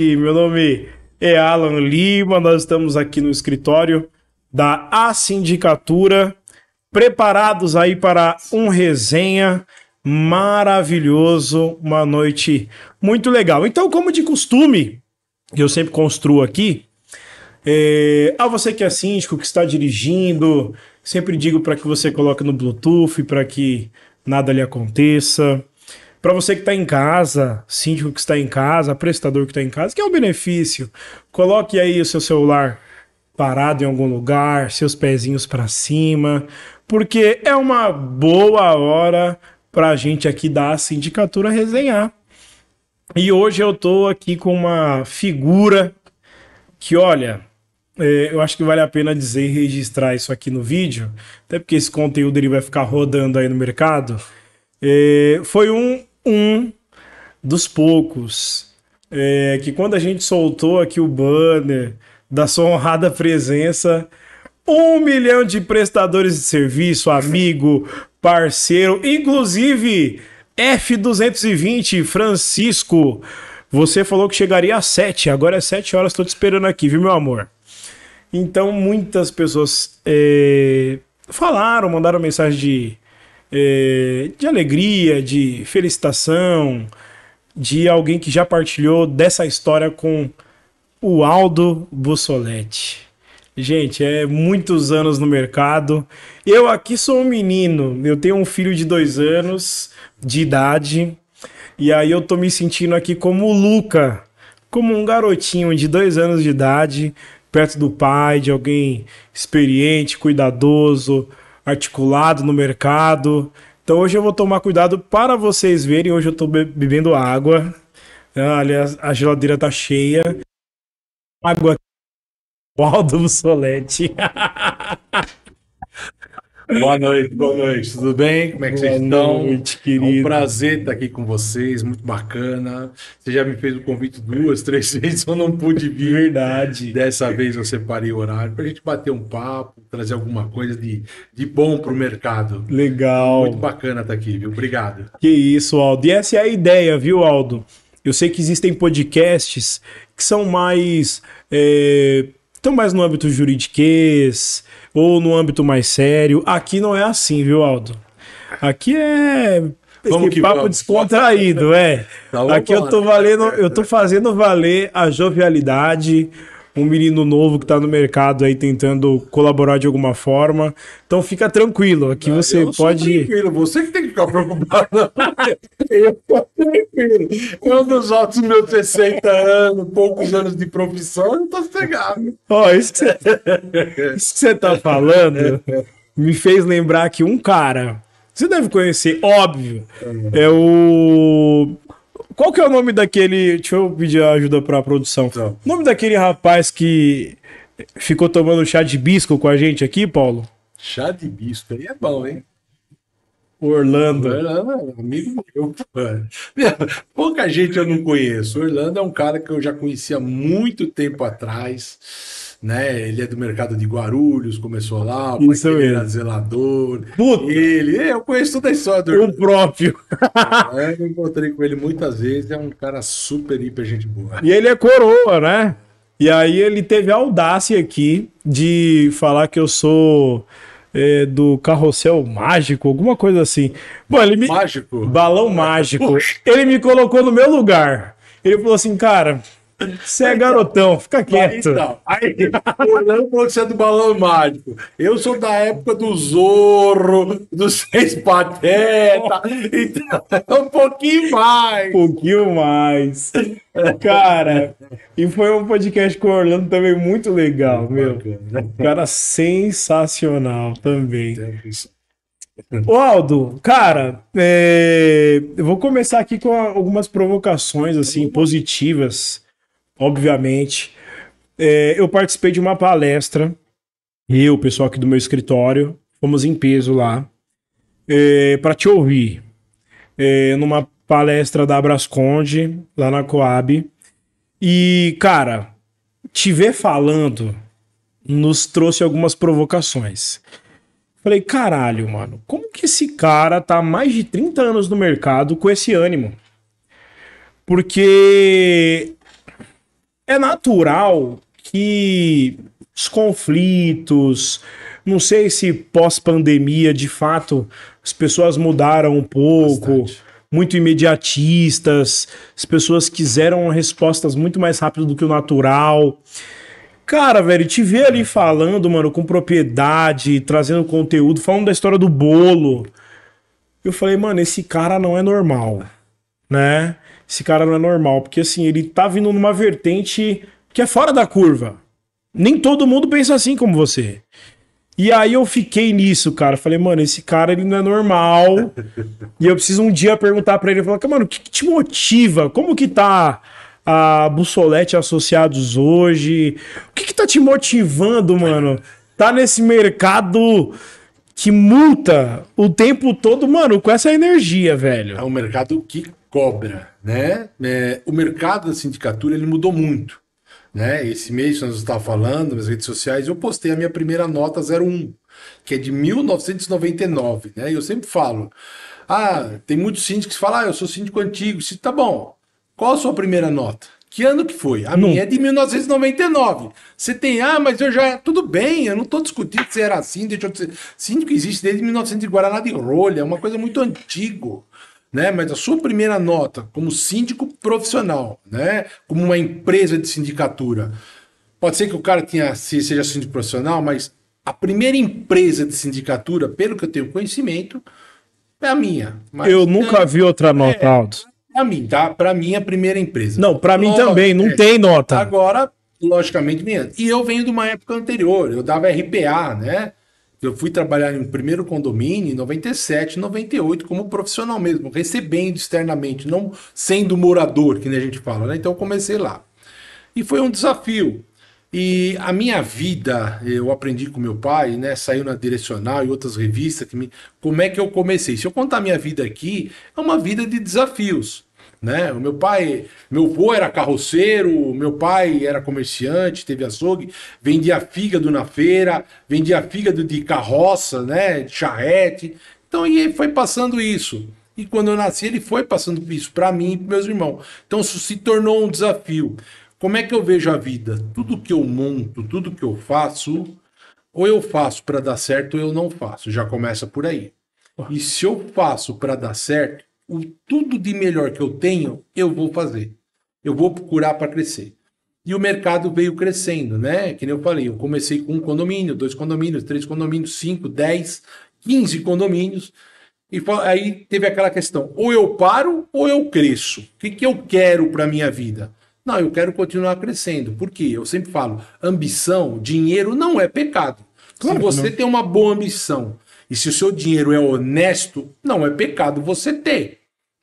Meu nome é Alan Lima, nós estamos aqui no escritório da A Sindicatura, preparados aí para um resenha maravilhoso, uma noite muito legal. Então, como de costume, que eu sempre construo aqui, é, a você que é síndico, que está dirigindo, sempre digo para que você coloque no Bluetooth, para que nada lhe aconteça para você que está em casa, síndico que está em casa, prestador que está em casa, que é um benefício. Coloque aí o seu celular parado em algum lugar, seus pezinhos para cima, porque é uma boa hora para a gente aqui da sindicatura resenhar. E hoje eu tô aqui com uma figura que, olha, é, eu acho que vale a pena dizer e registrar isso aqui no vídeo, até porque esse conteúdo ele vai ficar rodando aí no mercado. É, foi um um dos poucos é, que quando a gente soltou aqui o banner da sua honrada presença, um milhão de prestadores de serviço, amigo, parceiro, inclusive F220, Francisco. Você falou que chegaria às sete agora é sete horas, estou te esperando aqui, viu, meu amor? Então, muitas pessoas é, falaram, mandaram mensagem de é, de alegria, de felicitação, de alguém que já partilhou dessa história com o Aldo Bussoletti. Gente, é muitos anos no mercado. Eu aqui sou um menino, eu tenho um filho de dois anos de idade, e aí eu tô me sentindo aqui como o Luca, como um garotinho de dois anos de idade, perto do pai, de alguém experiente, cuidadoso, articulado no mercado. Então hoje eu vou tomar cuidado para vocês verem. Hoje eu estou bebendo água. Ah, Aliás, a geladeira tá cheia. Água. O Aldo Solete. Boa noite, boa noite. Tudo bem? Como é que boa vocês estão? Noite, querido. É um prazer estar aqui com vocês, muito bacana. Você já me fez o um convite duas, três vezes, eu não pude vir. Verdade. Dessa vez eu separei o horário para a gente bater um papo, trazer alguma coisa de, de bom para o mercado. Legal. Muito bacana estar aqui, viu? Obrigado. Que isso, Aldo. E essa é a ideia, viu, Aldo? Eu sei que existem podcasts que são mais. É, eh, estão mais no âmbito juridiquês, ou no âmbito mais sério. Aqui não é assim, viu, Aldo? Aqui é Vamos que papo vamos. descontraído, é. Tá, Aqui eu tô valendo, eu tô fazendo valer a jovialidade, um menino novo que está no mercado aí tentando colaborar de alguma forma. Então fica tranquilo, aqui ah, você eu pode. tranquilo, você que tem que ficar preocupado. eu tô tranquilo. Eu é dos altos meus 60 anos, poucos anos de profissão, eu tô sossegado. Ó, isso que você está falando me fez lembrar que um cara. Você deve conhecer, óbvio. É o qual que é o nome daquele. Deixa eu pedir ajuda pra produção. Não. Tá. O nome daquele rapaz que ficou tomando chá de bisco com a gente aqui, Paulo? Chá de bisco aí é bom, hein? Orlando. Orlando é amigo meu. Pouca gente eu não conheço. Orlando é um cara que eu já conhecia há muito tempo atrás né? Ele é do mercado de Guarulhos, começou lá, o Isso era zelador. Puta. Ele, eu conheço toda a história do. O próprio. é, eu encontrei com ele muitas vezes, é um cara super, hiper gente boa. E ele é coroa, né? E aí ele teve a audácia aqui de falar que eu sou é, do carrossel mágico, alguma coisa assim. Bom, ele me... Mágico? Balão mágico. Puxa. Ele me colocou no meu lugar. Ele falou assim, cara, você é garotão, fica quieto. Aí, então, aí, olhando pra você é do balão mágico. Eu sou da época do Zorro, dos Seis Pateta. Então, um pouquinho mais. Um pouquinho mais. Cara, e foi um podcast com o Orlando também muito legal, meu. Cara sensacional também. O Aldo, cara, é... eu vou começar aqui com algumas provocações assim positivas obviamente. É, eu participei de uma palestra, eu, o pessoal aqui do meu escritório, fomos em peso lá, é, para te ouvir, é, numa palestra da Abrasconde, lá na Coab. E, cara, te ver falando nos trouxe algumas provocações. Falei, caralho, mano, como que esse cara tá há mais de 30 anos no mercado com esse ânimo? Porque é natural que os conflitos, não sei se pós-pandemia, de fato, as pessoas mudaram um pouco, Bastante. muito imediatistas, as pessoas quiseram respostas muito mais rápido do que o natural. Cara, velho, te ver ali é. falando, mano, com propriedade, trazendo conteúdo, falando da história do bolo. Eu falei, mano, esse cara não é normal, né? esse cara não é normal, porque assim, ele tá vindo numa vertente que é fora da curva. Nem todo mundo pensa assim como você. E aí eu fiquei nisso, cara. Falei, mano, esse cara ele não é normal. e eu preciso um dia perguntar para ele, falar, mano, o que, que, te motiva? Como que tá a Bussolete Associados hoje? O que que tá te motivando, mano? Tá nesse mercado que multa o tempo todo, mano, com essa energia, velho. É um mercado que cobra, né? É, o mercado da sindicatura ele mudou muito, né? Esse mês nós estávamos falando nas redes sociais, eu postei a minha primeira nota 01, que é de 1999, né? Eu sempre falo, ah, tem muitos síndicos que falam, ah, eu sou síndico antigo, se tá bom. Qual a sua primeira nota? Que ano que foi? A não. minha é de 1999. Você tem, ah, mas eu já. Tudo bem, eu não estou discutindo se era assim, dizer. Síndico existe desde 1900 de Guaraná de Rolha, é uma coisa muito antigo né? Mas a sua primeira nota como síndico profissional, né? Como uma empresa de sindicatura. Pode ser que o cara se seja síndico profissional, mas a primeira empresa de sindicatura, pelo que eu tenho conhecimento, é a minha. Mas, eu nunca vi outra é, nota, é, mim, tá? para mim, a primeira empresa. Não, para mim também, não é, tem nota. Agora, logicamente, minha. E eu venho de uma época anterior, eu dava RPA, né? Eu fui trabalhar em um primeiro condomínio em 97, 98, como profissional mesmo, recebendo externamente, não sendo morador, que nem a gente fala, né? Então eu comecei lá. E foi um desafio. E a minha vida, eu aprendi com meu pai, né? Saiu na Direcional e outras revistas que me. Como é que eu comecei? Se eu contar a minha vida aqui, é uma vida de desafios. Né? O meu pai, meu avô era carroceiro, meu pai era comerciante, teve açougue, vendia fígado na feira, vendia fígado de carroça, né? de charrete. Então, e ele foi passando isso. E quando eu nasci, ele foi passando isso para mim e para meus irmãos. Então, isso se tornou um desafio. Como é que eu vejo a vida? Tudo que eu monto, tudo que eu faço, ou eu faço para dar certo ou eu não faço. Já começa por aí. E se eu faço para dar certo, o tudo de melhor que eu tenho, eu vou fazer. Eu vou procurar para crescer. E o mercado veio crescendo, né? Que nem eu falei, eu comecei com um condomínio, dois condomínios, três condomínios, cinco, dez, quinze condomínios. E aí teve aquela questão: ou eu paro ou eu cresço. O que, que eu quero para minha vida? Não, eu quero continuar crescendo. Porque eu sempre falo: ambição, dinheiro não é pecado. Claro se você tem uma boa ambição e se o seu dinheiro é honesto, não é pecado você ter.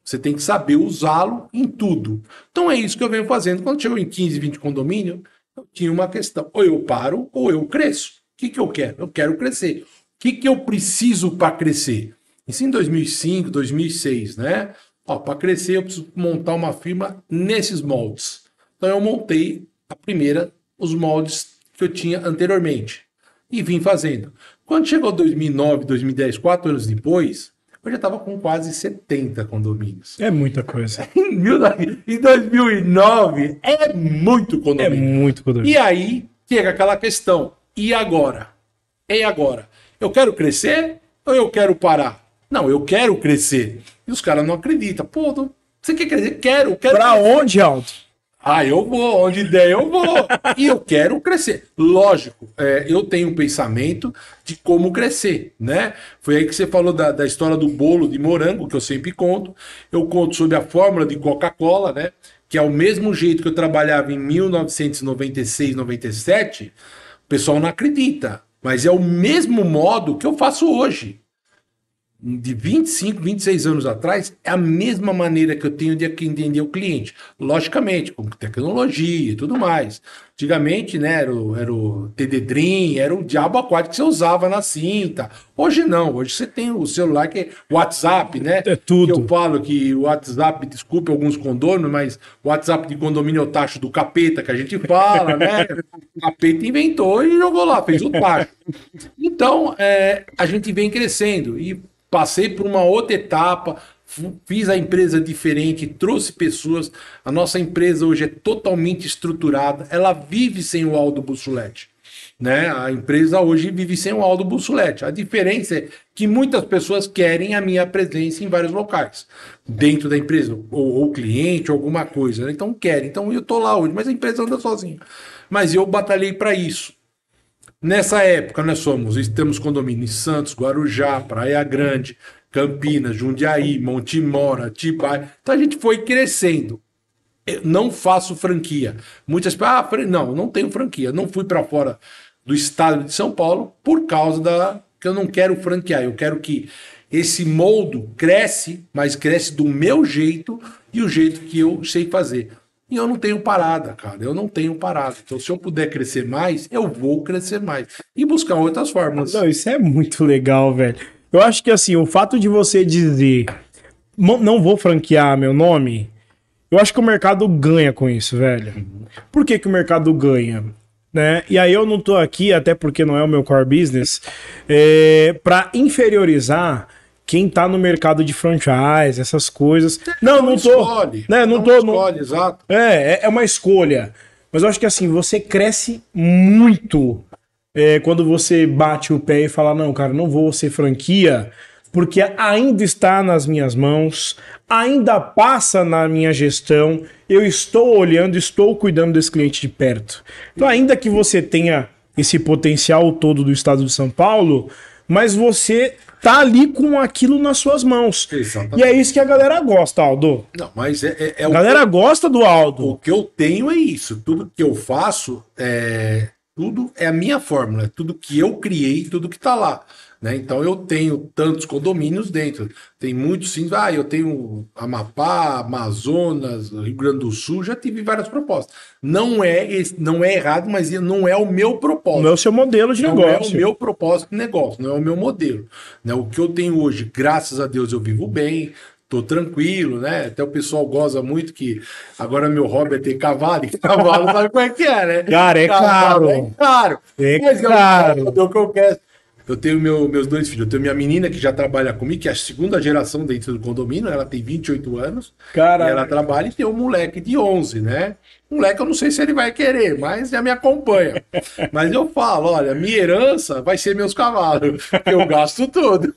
Você tem que saber usá-lo em tudo. Então é isso que eu venho fazendo. Quando chegou em 15, 20 condomínio, eu tinha uma questão. Ou eu paro ou eu cresço. O que, que eu quero? Eu quero crescer. O que, que eu preciso para crescer? Isso em 2005, 2006, né? Para crescer, eu preciso montar uma firma nesses moldes. Então eu montei a primeira, os moldes que eu tinha anteriormente. E vim fazendo. Quando chegou 2009, 2010, quatro anos depois, eu já estava com quase 70 condomínios. É muita coisa. em 2009, é muito condomínio. É muito condomínio. E aí chega aquela questão: e agora? E agora? Eu quero crescer ou eu quero parar? Não, eu quero crescer. E os caras não acreditam. Pô, você quer crescer? Quero, quero. Pra onde, Alto? Ah, eu vou, onde der eu vou. e eu quero crescer. Lógico, é, eu tenho um pensamento de como crescer, né? Foi aí que você falou da, da história do bolo de morango, que eu sempre conto. Eu conto sobre a fórmula de Coca-Cola, né? Que é o mesmo jeito que eu trabalhava em 1996, 97. O pessoal não acredita, mas é o mesmo modo que eu faço hoje de 25, 26 anos atrás, é a mesma maneira que eu tenho de entender o cliente. Logicamente, com tecnologia e tudo mais. Antigamente, né, era o, era o TD Dream, era o diabo aquático que você usava na cinta. Hoje não, hoje você tem o celular que é WhatsApp, né? É tudo. Eu falo que o WhatsApp, desculpe alguns condôminos, mas o WhatsApp de condomínio é o tacho do capeta que a gente fala, né? O capeta inventou e jogou lá, fez o tacho. Então, é, a gente vem crescendo e passei por uma outra etapa, fiz a empresa diferente, trouxe pessoas. A nossa empresa hoje é totalmente estruturada, ela vive sem o Aldo Bussolete. Né? A empresa hoje vive sem o Aldo Bussolete. A diferença é que muitas pessoas querem a minha presença em vários locais, dentro da empresa, ou, ou cliente, ou alguma coisa. Né? Então querem. Então eu estou lá hoje, mas a empresa anda sozinha. Mas eu batalhei para isso. Nessa época, nós somos, temos condomínio em Santos, Guarujá, Praia Grande, Campinas, Jundiaí, Mora, Tibai. Então a gente foi crescendo. Eu não faço franquia. Muitas pessoas, ah, não, não tenho franquia. Não fui para fora do estado de São Paulo por causa da que eu não quero franquear. Eu quero que esse moldo cresce, mas cresce do meu jeito e o jeito que eu sei fazer. E eu não tenho parada, cara. Eu não tenho parada. Então, se eu puder crescer mais, eu vou crescer mais. E buscar outras formas. Não, isso é muito legal, velho. Eu acho que assim, o fato de você dizer não vou franquear meu nome, eu acho que o mercado ganha com isso, velho. Por que, que o mercado ganha? Né? E aí eu não tô aqui, até porque não é o meu core business, é, para inferiorizar quem tá no mercado de franchise, essas coisas. É, não, não, não tô. Escolhe. Né? Não, não tô. Escolhe, exato. É, é, é uma escolha. Mas eu acho que assim, você cresce muito é, quando você bate o pé e fala: não, cara, não vou ser franquia, porque ainda está nas minhas mãos, ainda passa na minha gestão, eu estou olhando, estou cuidando desse cliente de perto. Então, ainda que você tenha esse potencial todo do estado de São Paulo, mas você tá ali com aquilo nas suas mãos. Exatamente. E é isso que a galera gosta, Aldo. Não, mas é, é, é a galera gosta do Aldo. O que eu tenho é isso. Tudo que eu faço é tudo é a minha fórmula, tudo que eu criei, tudo que tá lá. Né? Então eu tenho tantos condomínios dentro. Tem muitos sim, ah, eu tenho Amapá, Amazonas, Rio Grande do Sul, já tive várias propostas. Não é não é errado, mas não é o meu propósito. Não é o seu modelo de não negócio. Não é o meu propósito de negócio, não é o meu modelo. Né? O que eu tenho hoje, graças a Deus, eu vivo bem, tô tranquilo, né? Até o pessoal goza muito que agora meu hobby é ter cavalo, e cavalo sabe como é que é, né? Cara, é cavalo, claro. É claro. É Mas claro. É o que eu quero. Eu tenho meu, meus dois filhos. Eu tenho minha menina que já trabalha comigo, que é a segunda geração dentro do condomínio. Ela tem 28 anos. e Ela trabalha e tem um moleque de 11, né? Moleque, eu não sei se ele vai querer, mas já me acompanha. mas eu falo: olha, minha herança vai ser meus cavalos, que eu gasto tudo.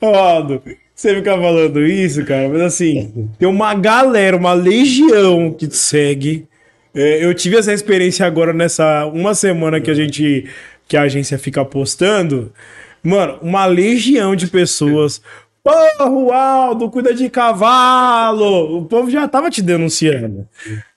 Aldo, você fica falando isso, cara, mas assim, tem uma galera, uma legião que te segue. É, eu tive essa experiência agora nessa uma semana que a gente que a agência fica postando, mano, uma legião de pessoas. Porra, o Aldo, cuida de cavalo! O povo já tava te denunciando.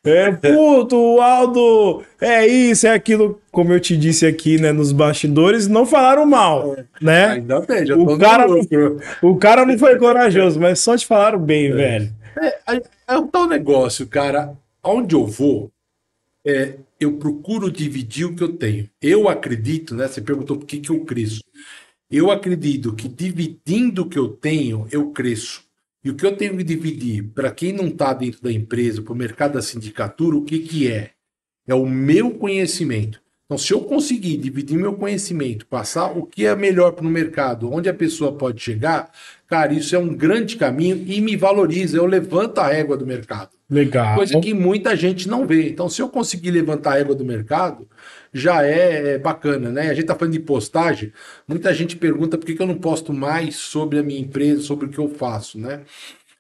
É, puto, o Aldo, é isso, é aquilo. Como eu te disse aqui, né, nos bastidores, não falaram mal, né? Ainda bem, já tô o cara, louco. Né? O cara não foi corajoso, mas só te falaram bem, é. velho. É, é, é um tal negócio, cara. Aonde eu vou, é, eu procuro dividir o que eu tenho. Eu acredito, né? Você perguntou por que, que eu cresço. Eu acredito que dividindo o que eu tenho, eu cresço. E o que eu tenho que dividir, para quem não está dentro da empresa, para o mercado da sindicatura, o que, que é? É o meu conhecimento. Então, se eu conseguir dividir meu conhecimento, passar o que é melhor para o mercado, onde a pessoa pode chegar, cara, isso é um grande caminho e me valoriza, eu levanto a régua do mercado. Legal. Coisa que muita gente não vê. Então, se eu conseguir levantar a égua do mercado, já é, é bacana, né? A gente tá falando de postagem, muita gente pergunta por que, eu não posto mais sobre a minha empresa, sobre o que eu faço, né?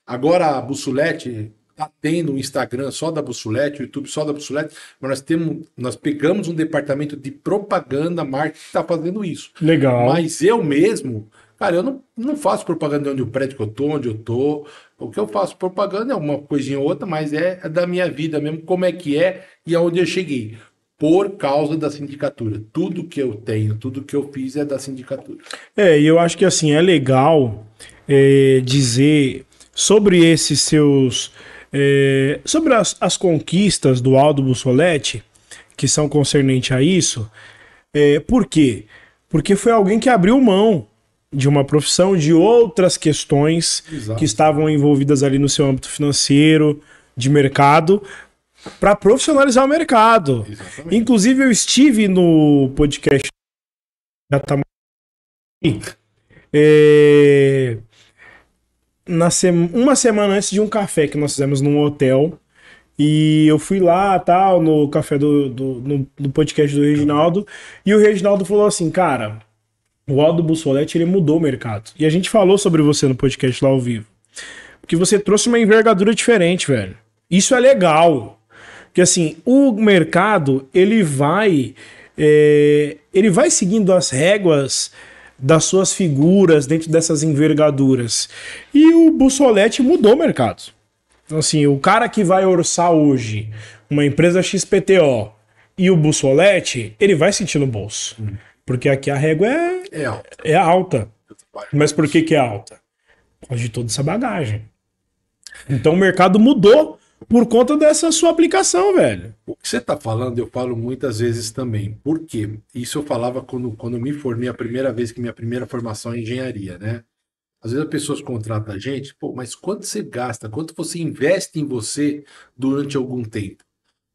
Agora a Bussulete tá tendo um Instagram só da Bussulete, o YouTube só da Bussulete, mas nós temos, nós pegamos um departamento de propaganda, marketing que tá fazendo isso. Legal. Mas eu mesmo Cara, eu não, não faço propaganda de onde o prédio que eu tô, onde eu tô. O que eu faço propaganda é uma coisinha ou outra, mas é, é da minha vida mesmo, como é que é e aonde eu cheguei. Por causa da sindicatura. Tudo que eu tenho, tudo que eu fiz é da sindicatura. É, e eu acho que assim, é legal é, dizer sobre esses seus. É, sobre as, as, conquistas do Aldo Bussoletti, que são concernentes a isso, é, por quê? Porque foi alguém que abriu mão de uma profissão, de outras questões Exato. que estavam envolvidas ali no seu âmbito financeiro, de mercado, para profissionalizar o mercado. Exatamente. Inclusive, eu estive no podcast é, na uma semana antes de um café que nós fizemos num hotel. E eu fui lá, tal, no café do, do, no, do podcast do Reginaldo. E o Reginaldo falou assim, cara, o Aldo Bussoletti ele mudou o mercado. E a gente falou sobre você no podcast lá ao vivo. Porque você trouxe uma envergadura diferente, velho. Isso é legal. Porque assim, o mercado ele vai. É, ele vai seguindo as réguas das suas figuras dentro dessas envergaduras. E o Bussoletti mudou o mercado. Então, assim, o cara que vai orçar hoje uma empresa XPTO e o Bussoletti, ele vai sentir no bolso. Hum. Porque aqui a régua é, é, alta. É alta. Mas por que, que é alta? Por causa de toda essa bagagem. Então o mercado mudou por conta dessa sua aplicação, velho. O que você está falando, eu falo muitas vezes também. Por quê? Isso eu falava quando, quando me formei a primeira vez, que minha primeira formação é engenharia, né? Às vezes as pessoas contratam a gente, pô, mas quanto você gasta, quanto você investe em você durante algum tempo?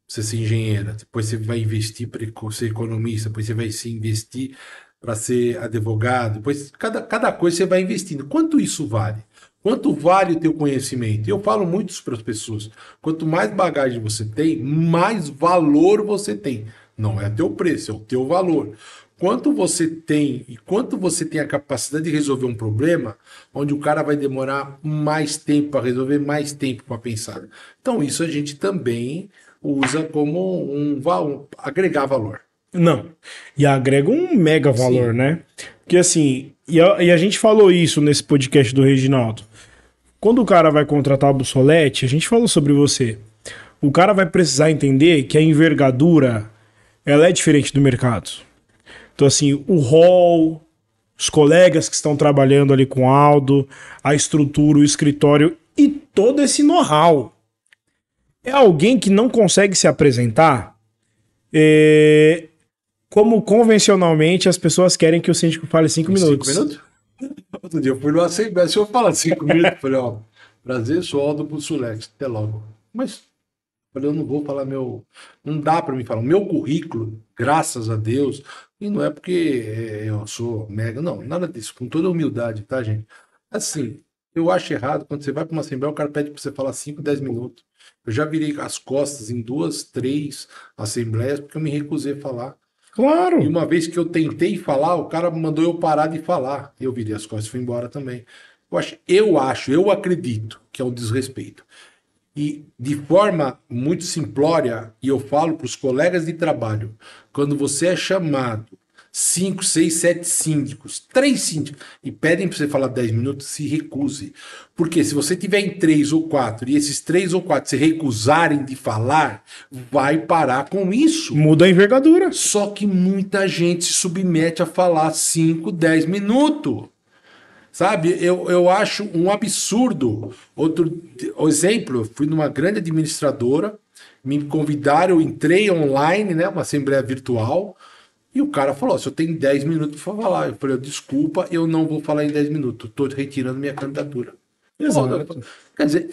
você ser engenheira, depois você vai investir para ser economista, depois você vai se investir para ser advogado, depois cada, cada coisa você vai investindo. Quanto isso vale? Quanto vale o teu conhecimento? Eu falo muito para as pessoas, quanto mais bagagem você tem, mais valor você tem. Não é teu preço, é o teu valor. Quanto você tem e quanto você tem a capacidade de resolver um problema, onde o cara vai demorar mais tempo para resolver, mais tempo para pensar. Então, isso a gente também usa como um, valor, agregar valor. Não. E agrega um mega valor, Sim. né? Porque assim, e a, e a, gente falou isso nesse podcast do Reginaldo. Quando o cara vai contratar a Bussolete, a gente falou sobre você. O cara vai precisar entender que a envergadura ela é diferente do mercado. Então, assim, o rol, os colegas que estão trabalhando ali com o Aldo, a estrutura, o escritório e todo esse know-how é alguém que não consegue se apresentar é, como convencionalmente as pessoas querem que o síndico fale cinco Tem minutos. Cinco minutos? Outro dia eu fui no assembleia, se eu falar cinco minutos, falei, ó, prazer, sou Aldo Bussulex, até logo. Mas falei, eu não vou falar meu, não dá para me falar, o meu currículo, graças a Deus, e não é porque é, eu sou mega, não, nada disso, com toda humildade, tá, gente? Assim, eu acho errado quando você vai para uma assembleia, o cara pede para você falar cinco, dez minutos. Eu já virei as costas em duas, três assembleias, porque eu me recusei a falar. Claro. E uma vez que eu tentei falar, o cara mandou eu parar de falar. Eu virei as costas e fui embora também. Eu acho, eu acho, eu acredito que é um desrespeito. E de forma muito simplória, e eu falo para os colegas de trabalho, quando você é chamado cinco, seis, sete síndicos, três síndicos, e pedem para você falar 10 minutos, se recuse. Porque se você tiver em três ou quatro, e esses três ou quatro se recusarem de falar, vai parar com isso. Muda a envergadura. Só que muita gente se submete a falar 5, 10 minutos. Sabe, eu, eu acho um absurdo. Outro exemplo, eu fui numa grande administradora, me convidaram, eu entrei online, né, uma assembleia virtual, e o cara falou: se eu tenho 10 minutos para falar. Eu falei: desculpa, eu não vou falar em 10 minutos. Estou retirando minha candidatura. Exato. Pô, né? quer dizer,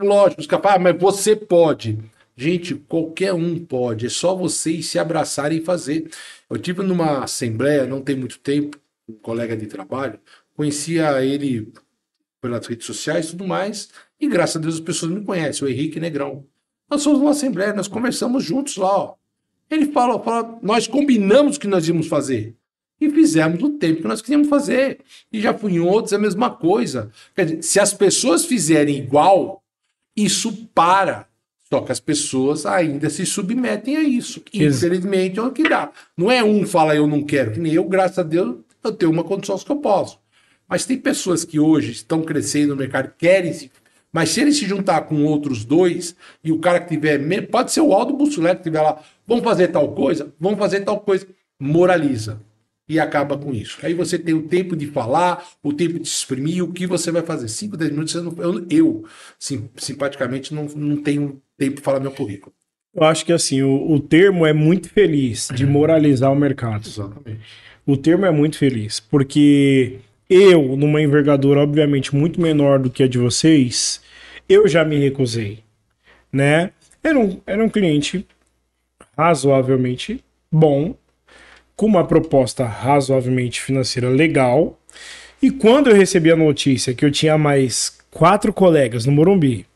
é lógico, escapar, ah, mas você pode. Gente, qualquer um pode. É só vocês se abraçarem e fazer. Eu tive numa assembleia, não tem muito tempo, um colega de trabalho, conhecia ele pelas redes sociais e tudo mais. E graças a Deus as pessoas me conhecem, o Henrique Negrão. Nós fomos numa assembleia, nós conversamos juntos lá, ó. Ele fala, nós combinamos o que nós íamos fazer. E fizemos no tempo que nós queríamos fazer. E já fui em outros, é a mesma coisa. Quer dizer, se as pessoas fizerem igual, isso para. Só que as pessoas ainda se submetem a isso. Infelizmente, é o que dá. Não é um fala eu não quero, que nem eu, graças a Deus, eu tenho uma condição que eu posso. Mas tem pessoas que hoje estão crescendo no mercado, querem se mas se ele se juntar com outros dois, e o cara que tiver. Pode ser o Aldo Bussolé que tiver lá. Vamos fazer tal coisa? Vamos fazer tal coisa. Moraliza. E acaba com isso. Aí você tem o tempo de falar, o tempo de exprimir, o que você vai fazer. 5, 10 minutos, não, eu, eu sim, simpaticamente, não, não tenho tempo para falar meu currículo. Eu acho que assim, o, o termo é muito feliz de moralizar o mercado. Exatamente. O termo é muito feliz, porque eu, numa envergadura obviamente muito menor do que a de vocês, eu já me recusei, né? Era um, era um cliente razoavelmente bom, com uma proposta razoavelmente financeira legal. E quando eu recebi a notícia que eu tinha mais quatro colegas no Morumbi,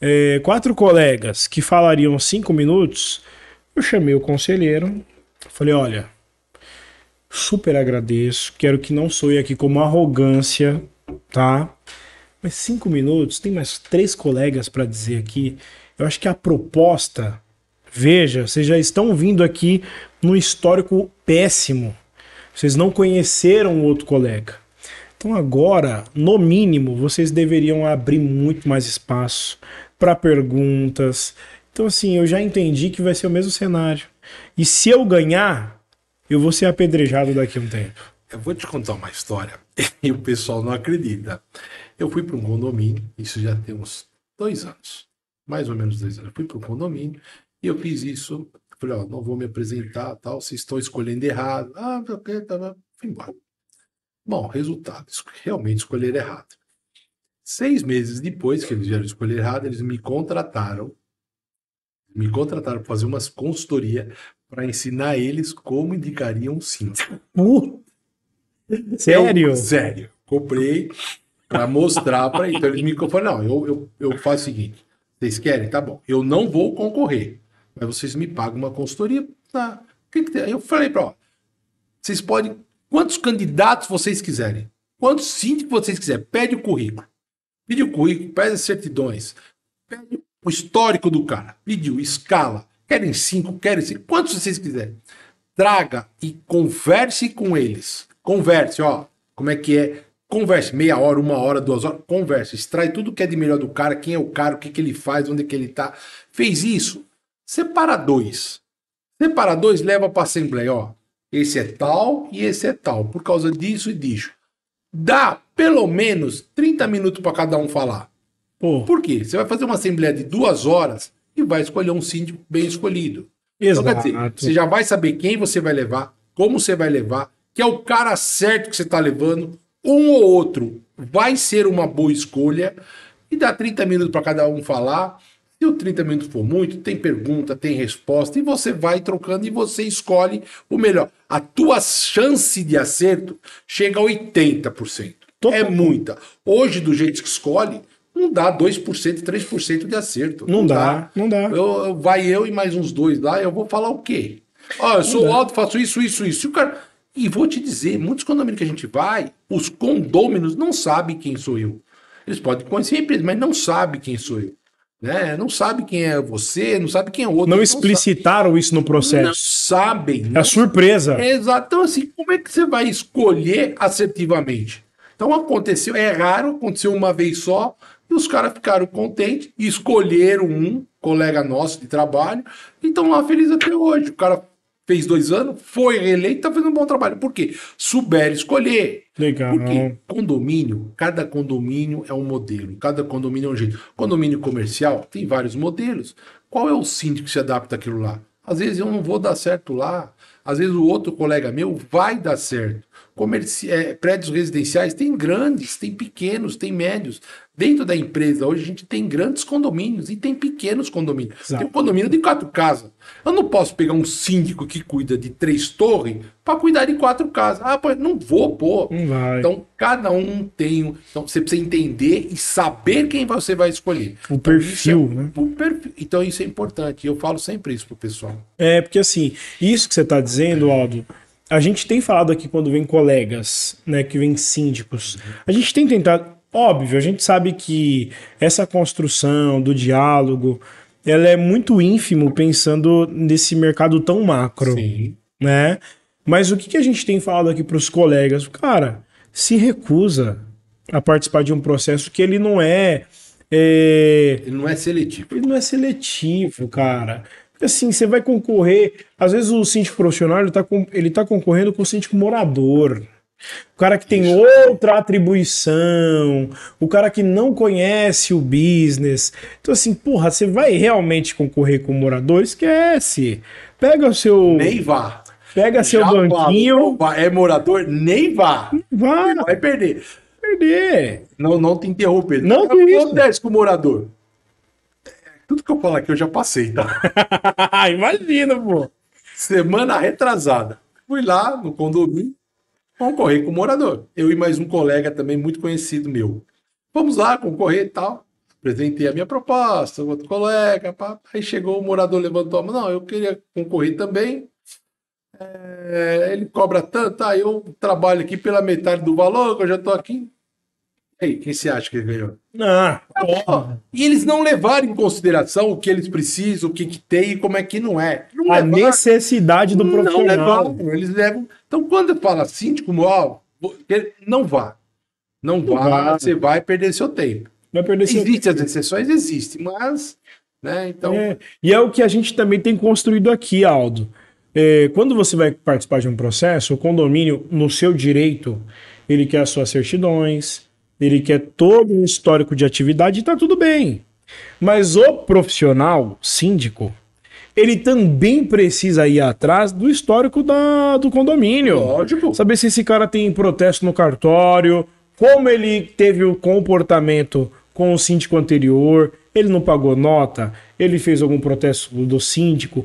é, quatro colegas que falariam cinco minutos, eu chamei o conselheiro, falei: olha, super agradeço. Quero que não soe aqui como arrogância, tá? Mas cinco minutos, tem mais três colegas para dizer aqui. Eu acho que a proposta, veja, vocês já estão vindo aqui num histórico péssimo. Vocês não conheceram o outro colega. Então agora, no mínimo, vocês deveriam abrir muito mais espaço para perguntas. Então assim, eu já entendi que vai ser o mesmo cenário. E se eu ganhar, eu vou ser apedrejado daqui a um tempo. Eu vou te contar uma história e o pessoal não acredita. Eu fui para um condomínio, isso já tem uns dois anos, mais ou menos dois anos. Eu fui para um condomínio e eu fiz isso. Falei, ó, não vou me apresentar, tal, vocês estão escolhendo errado. Ah, ok, tava. Tá, tá. Fui embora. Bom, resultado, realmente escolheram errado. Seis meses depois que eles vieram escolher errado, eles me contrataram. Me contrataram para fazer uma consultoria para ensinar eles como indicariam um cinto. sério? Eu, sério. Comprei para mostrar para então eles me falaram, não, eu, eu, eu faço o seguinte, vocês querem, tá bom? Eu não vou concorrer, mas vocês me pagam uma consultoria, tá? Que que eu falei para vocês podem quantos candidatos vocês quiserem, quantos síndicos vocês quiserem, pede o currículo. Pede o currículo, pede as certidões, pede o histórico do cara, pediu escala, Querem cinco, querem cinco, quantos vocês quiserem. Traga e converse com eles. Converse, ó. Como é que é? Converse meia hora, uma hora, duas horas. Converse. Extrai tudo que é de melhor do cara, quem é o cara, o que, que ele faz, onde que ele tá. Fez isso? Separa dois. Separa dois, leva para assembleia, ó. Esse é tal e esse é tal, por causa disso e disso. Dá pelo menos 30 minutos para cada um falar. Pô. Por quê? Você vai fazer uma assembleia de duas horas, e vai escolher um síndico bem escolhido. Então, Exato. Então, dizer, você já vai saber quem você vai levar, como você vai levar, que é o cara certo que você está levando. Um ou outro vai ser uma boa escolha e dá 30 minutos para cada um falar. Se o 30 minutos for muito, tem pergunta, tem resposta, e você vai trocando e você escolhe o melhor. A tua chance de acerto chega a 80%. É Total. É muita. Hoje, do jeito que escolhe, não dá 2%, 3% de acerto. Não, não dá, dá, não dá. Eu, vai eu e mais uns dois lá, eu vou falar o quê? Ó, eu não sou dá. alto, faço isso, isso, isso. E o cara. E vou te dizer, muitos condomínios que a gente vai, os condôminos não sabem quem sou eu. Eles podem conhecer a empresa, mas não sabem quem sou eu. Né? Não sabe quem é você, não sabe quem é o outro. Não explicitaram não isso no processo. Não sabem. É não é surpresa. Exato. Então, assim, como é que você vai escolher assertivamente? Então, aconteceu, é raro, aconteceu uma vez só, e os caras ficaram contentes e escolheram um colega nosso de trabalho e estão lá felizes até hoje. O cara fez dois anos, foi reeleito, tá fazendo um bom trabalho. Por quê? Souberam escolher. Legal. Porque condomínio, cada condomínio é um modelo, cada condomínio é um jeito. Condomínio comercial tem vários modelos. Qual é o síndico que se adapta àquilo lá? Às vezes eu não vou dar certo lá, às vezes o outro colega meu vai dar certo. Comerci é, prédios residenciais, tem grandes, tem pequenos, tem médios. Dentro da empresa, hoje a gente tem grandes condomínios e tem pequenos condomínios. Exato. Tem um condomínio de quatro casas. Eu não posso pegar um síndico que cuida de três torres para cuidar de quatro casas. Ah, pois não vou, pô. Não então, cada um tem. Um... Então, você precisa entender e saber quem você vai escolher. O então, perfil, é... né? O perfil. Então, isso é importante. Eu falo sempre isso pro pessoal. É, porque assim, isso que você está dizendo, Aldo, a gente tem falado aqui quando vem colegas, né, que vem síndicos, a gente tem tentado, óbvio, a gente sabe que essa construção do diálogo, ela é muito ínfimo pensando nesse mercado tão macro, Sim. né? Mas o que, que a gente tem falado aqui para os colegas? Cara, se recusa a participar de um processo que ele não é, é... Ele não é seletivo. Ele não é seletivo, cara assim, você vai concorrer. Às vezes o síndico profissional ele tá, com, ele tá concorrendo com o síndico morador. O cara que tem Isso. outra atribuição, o cara que não conhece o business. Então, assim, porra, você vai realmente concorrer com o morador? Esquece. Pega o seu. Nem vá. Pega Já seu banquinho. É morador? Nem vá. Vá. Vai perder. Perder. Não, não te interromper. Não, não acontece com o morador. Tudo que eu falo aqui eu já passei, tá? Imagina, pô. Semana retrasada. Fui lá no condomínio concorrer com o morador. Eu e mais um colega também muito conhecido meu. Vamos lá concorrer e tal. Apresentei a minha proposta, outro colega. Pá. Aí chegou o morador, levantou a mão. Não, eu queria concorrer também. É, ele cobra tanto, aí tá? eu trabalho aqui pela metade do valor, que eu já estou aqui. Ei, quem você acha que ganhou? Ah, porra. Tá e eles não levaram em consideração o que eles precisam, o que, que tem e como é que não é. Não a levaram. necessidade do profissional. Não levaram, eles levam. Então, quando fala síndico, assim, tipo, ó, não vá. Não, não vá, você vai perder seu tempo. Vai perder seu Existem as exceções? Existe, mas. Né, então... É. E é o que a gente também tem construído aqui, Aldo. É, quando você vai participar de um processo, o condomínio, no seu direito, ele quer as suas certidões ele quer todo um histórico de atividade e tá tudo bem. Mas o profissional, síndico, ele também precisa ir atrás do histórico da, do condomínio. Lógico. Saber se esse cara tem protesto no cartório, como ele teve o comportamento com o síndico anterior, ele não pagou nota, ele fez algum protesto do síndico,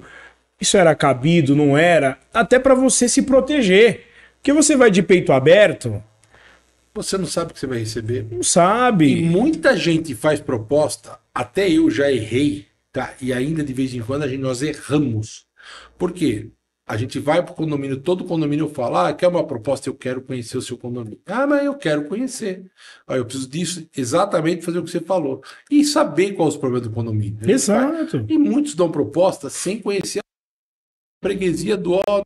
isso era cabido, não era, até para você se proteger. Porque você vai de peito aberto, você não sabe o que você vai receber. Não sabe. E muita gente faz proposta, até eu já errei, tá? E ainda de vez em quando a gente, nós erramos. Por quê? A gente vai para o condomínio, todo condomínio fala, ah, quer uma proposta, eu quero conhecer o seu condomínio. Ah, mas eu quero conhecer. Aí ah, eu preciso disso, exatamente fazer o que você falou. E saber quais é os problemas do condomínio. Né? Exato. E muitos dão proposta sem conhecer a freguesia do ó,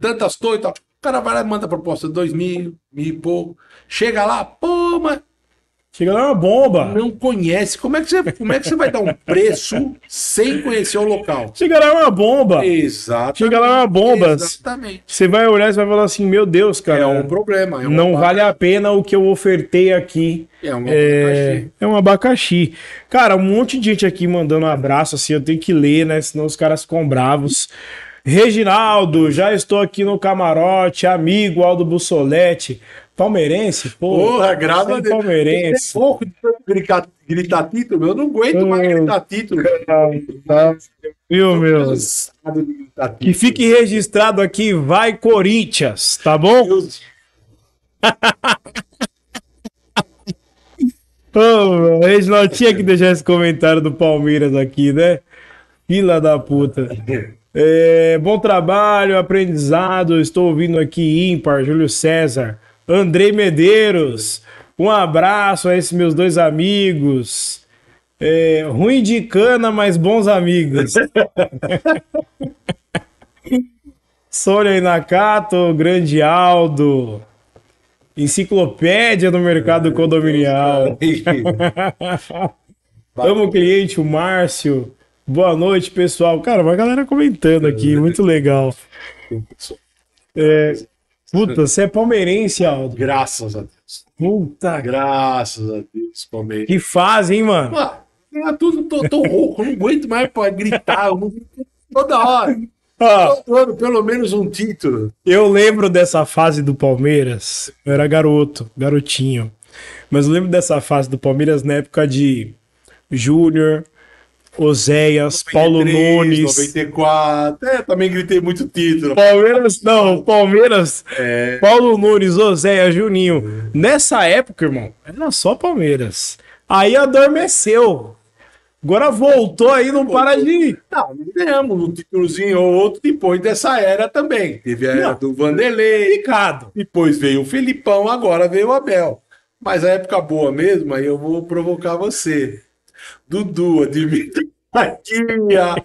tantas toitas, cara vai lá e manda proposta de dois mil, mil e pouco. Chega lá, pô, mas. Chega lá é uma bomba. Não conhece. Como é que você, como é que você vai dar um preço sem conhecer o local? Chega lá é uma bomba. Exato. Chega lá é uma bomba. Exatamente. Você vai olhar e vai falar assim: meu Deus, cara. É um problema. É um não abacaxi. vale a pena o que eu ofertei aqui. É um é... abacaxi. É um abacaxi. Cara, um monte de gente aqui mandando um abraço, assim, eu tenho que ler, né? Senão os caras ficam bravos. Reginaldo, já estou aqui no camarote, amigo Aldo Bussoletti. Palmeirense, pô. Porra, graças a Palmeirense. Tem pouco de gritar, gritar título, eu não aguento mais gritar título. viu, meu? Que fique registrado aqui, vai Corinthians, tá bom? Pô, Reginaldo, tinha que deixar esse comentário do Palmeiras aqui, né? Fila da puta. É, bom trabalho, aprendizado. Estou ouvindo aqui ímpar, Júlio César, Andrei Medeiros. Um abraço a esses meus dois amigos. É, ruim de cana, mas bons amigos. Sônia Inakato, grande Aldo. Enciclopédia no mercado condominial. Amo cliente, o Márcio. Boa noite, pessoal. Cara, uma galera comentando aqui, é. muito legal. É, puta, você é palmeirense, Aldo. Graças a Deus. Puta. Graças a Deus, Palmeiras. Que fase, hein, mano? Mano, tá tudo, tô, tô rouco, eu não aguento mais pra gritar. Eu não... Toda hora. Ah, ano, pelo menos um título. eu lembro dessa fase do Palmeiras. Eu era garoto, garotinho. Mas eu lembro dessa fase do Palmeiras na época de Júnior, Oséias, Paulo 93, Nunes. 94. É, também gritei muito título. Palmeiras, não, Palmeiras. É. Paulo Nunes, Oséias, Juninho. Nessa época, irmão, era só Palmeiras. Aí adormeceu. Agora voltou aí, não para de Não, temos um títulozinho ou outro depois dessa era também. Teve a era não. do Vanderlei. Ricardo. Depois veio o Felipão, agora veio o Abel. Mas a época boa mesmo, aí eu vou provocar você. Dudu, admito. Taquinha,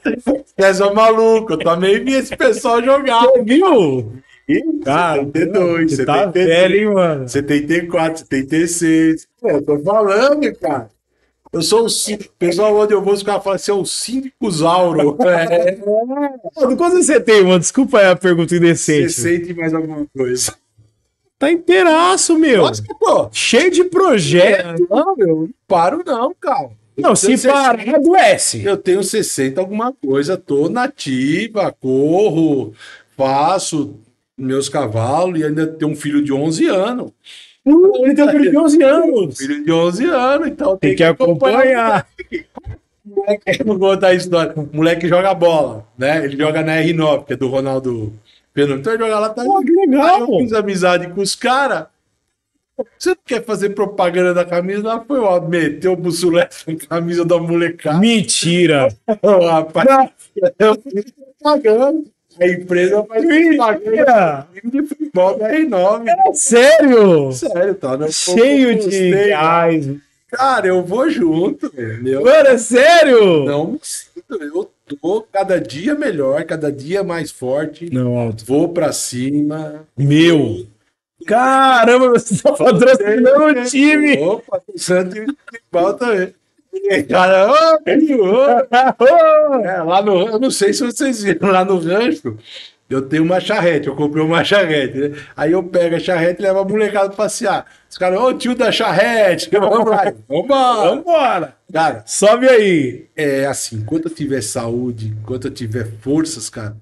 César Maluco, eu também vi esse pessoal jogar. Você viu? Ih, Cara, ah, 72, você 73, tá velho, hein, mano? 74, 76. É, eu tô falando, cara. Eu sou um cínico. O pessoal onde eu vou, os caras falam assim, é um cinco Zauro. É. Quanto você tem, mano? Desculpa aí a pergunta indecente. 60 e mais alguma coisa. Tá inteiraço, meu. Nossa, pô. Cheio de projeto. É, não, meu. Não paro não, cara. Não, se 60, parar, adoece. Eu tenho 60 alguma coisa, tô nativa, corro, passo meus cavalos e ainda tenho um filho de 11 anos. Uh, ele tem um filho de 11 anos. Filho de 11 anos, então tem, tem que, acompanhar. Que acompanhar. Moleque, não conta a história. O moleque joga bola, né? Ele joga na R9, que é do Ronaldo Fenômeno. Então ele joga lá, tá. Oh, legal! Eu fiz amizade com os caras. Você não quer fazer propaganda da camisa? Lá foi, ó, meteu o bussulete na camisa da molecada. Mentira! rapaz, não. eu fiz propaganda. A empresa faz propaganda. de futebol BR9. Né? É, é sério? Sério, tá? Né? Cheio de reais. Né? Cara, eu vou junto, velho. Mano, é sério? Não me sinto, eu tô cada dia melhor, cada dia mais forte. Não, Alto. Vou pra cima. Meu! Caramba, você tá patrocinando o time! Opa, pensando em futebol também. Cara, ô, É, lá no, eu não sei se vocês viram, lá no rancho, eu tenho uma charrete, eu comprei uma charrete, né? Aí eu pego a charrete e levo a molecada passear. Os caras, ô oh, tio da charrete, vamos lá. Vambora. Vambora. Cara, sobe aí. É assim, enquanto eu tiver saúde, enquanto eu tiver forças, cara,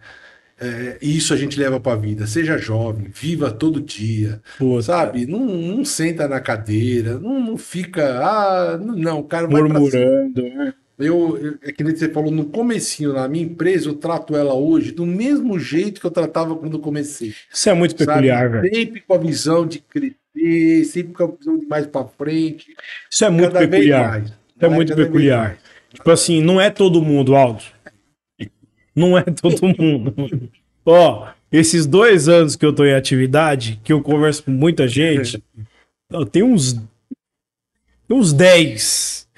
é, e isso a gente leva para a vida. Seja jovem, viva todo dia, sabe? Não, não, senta na cadeira, não, não fica, ah, não, o cara vai murmurando. Né? Eu, eu, é que nem você falou no comecinho, na minha empresa, eu trato ela hoje do mesmo jeito que eu tratava quando eu comecei. Isso é muito peculiar, velho. Sempre com a visão de crescer, sempre com a visão de mais para frente. Isso é muito peculiar. Mais, é, é muito peculiar. Tipo assim, não é todo mundo, Aldo não é todo mundo. Ó, esses dois anos que eu tô em atividade, que eu converso com muita gente, tem uns. uns 10.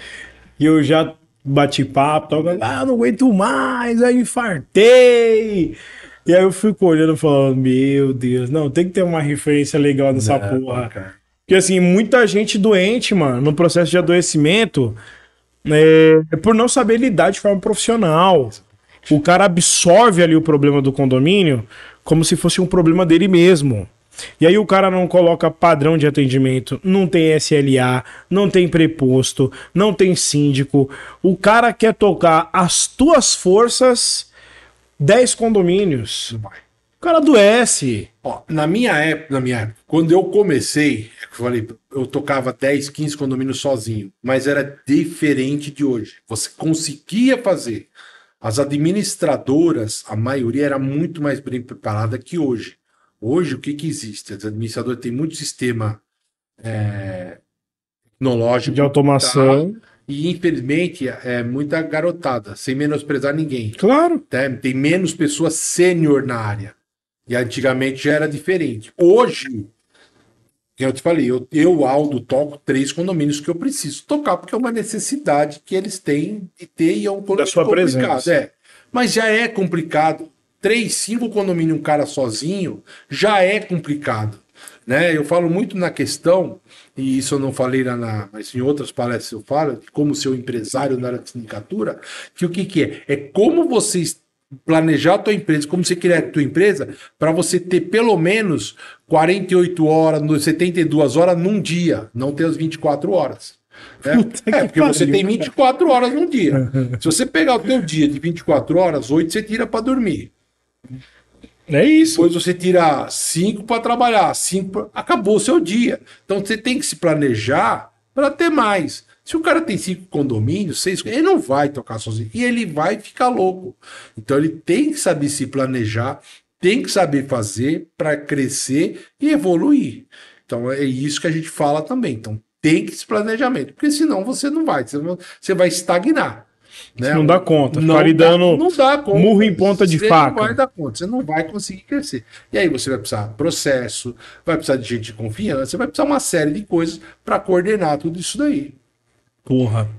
E eu já bati papo, tô ah, não aguento mais, aí infartei. E aí eu fico olhando falando, meu Deus, não, tem que ter uma referência legal nessa não, porra. Cara. Porque assim, muita gente doente, mano, no processo de adoecimento, é, por não saber lidar de forma profissional. O cara absorve ali o problema do condomínio como se fosse um problema dele mesmo. E aí o cara não coloca padrão de atendimento, não tem SLA, não tem preposto, não tem síndico. O cara quer tocar as tuas forças 10 condomínios. O cara adoece. Ó, na minha época, na minha época, quando eu comecei, é eu falei, eu tocava 10, 15 condomínios sozinho, mas era diferente de hoje. Você conseguia fazer. As administradoras, a maioria era muito mais bem preparada que hoje. Hoje, o que, que existe? As administradoras têm muito sistema é, tecnológico. De automação. Tá, e, infelizmente, é muita garotada, sem menosprezar ninguém. Claro. Tem, tem menos pessoas sênior na área. E antigamente já era diferente. Hoje, que eu te falei, eu, eu, Aldo, toco três condomínios que eu preciso tocar, porque é uma necessidade que eles têm de ter e é um condomínio da sua complicado. É. Mas já é complicado. Três, cinco condomínios, um cara sozinho, já é complicado. Né? Eu falo muito na questão, e isso eu não falei lá na, mas em outras palestras eu falo, como seu empresário na área de sindicatura, que o que, que é? É como vocês planejar a tua empresa, como você quer a tua empresa, para você ter pelo menos 48 horas, 72 horas num dia, não ter as 24 horas. Né? É, porque pariu, você tem 24 horas num dia. Se você pegar o teu dia de 24 horas, 8 você tira para dormir. É isso. Depois você tira 5 para trabalhar, 5 pra... acabou o seu dia. Então você tem que se planejar para ter mais. Se o cara tem cinco condomínios, seis, ele não vai tocar sozinho. E ele vai ficar louco. Então ele tem que saber se planejar, tem que saber fazer para crescer e evoluir. Então é isso que a gente fala também. Então tem que esse planejamento, porque senão você não vai, você vai estagnar. Né? Não dá conta. Não dá, dando não dá conta. Murro em ponta de você faca. Não vai dar conta, você não vai conseguir crescer. E aí você vai precisar de processo, vai precisar de gente de confiança, vai precisar de uma série de coisas para coordenar tudo isso daí. Porra.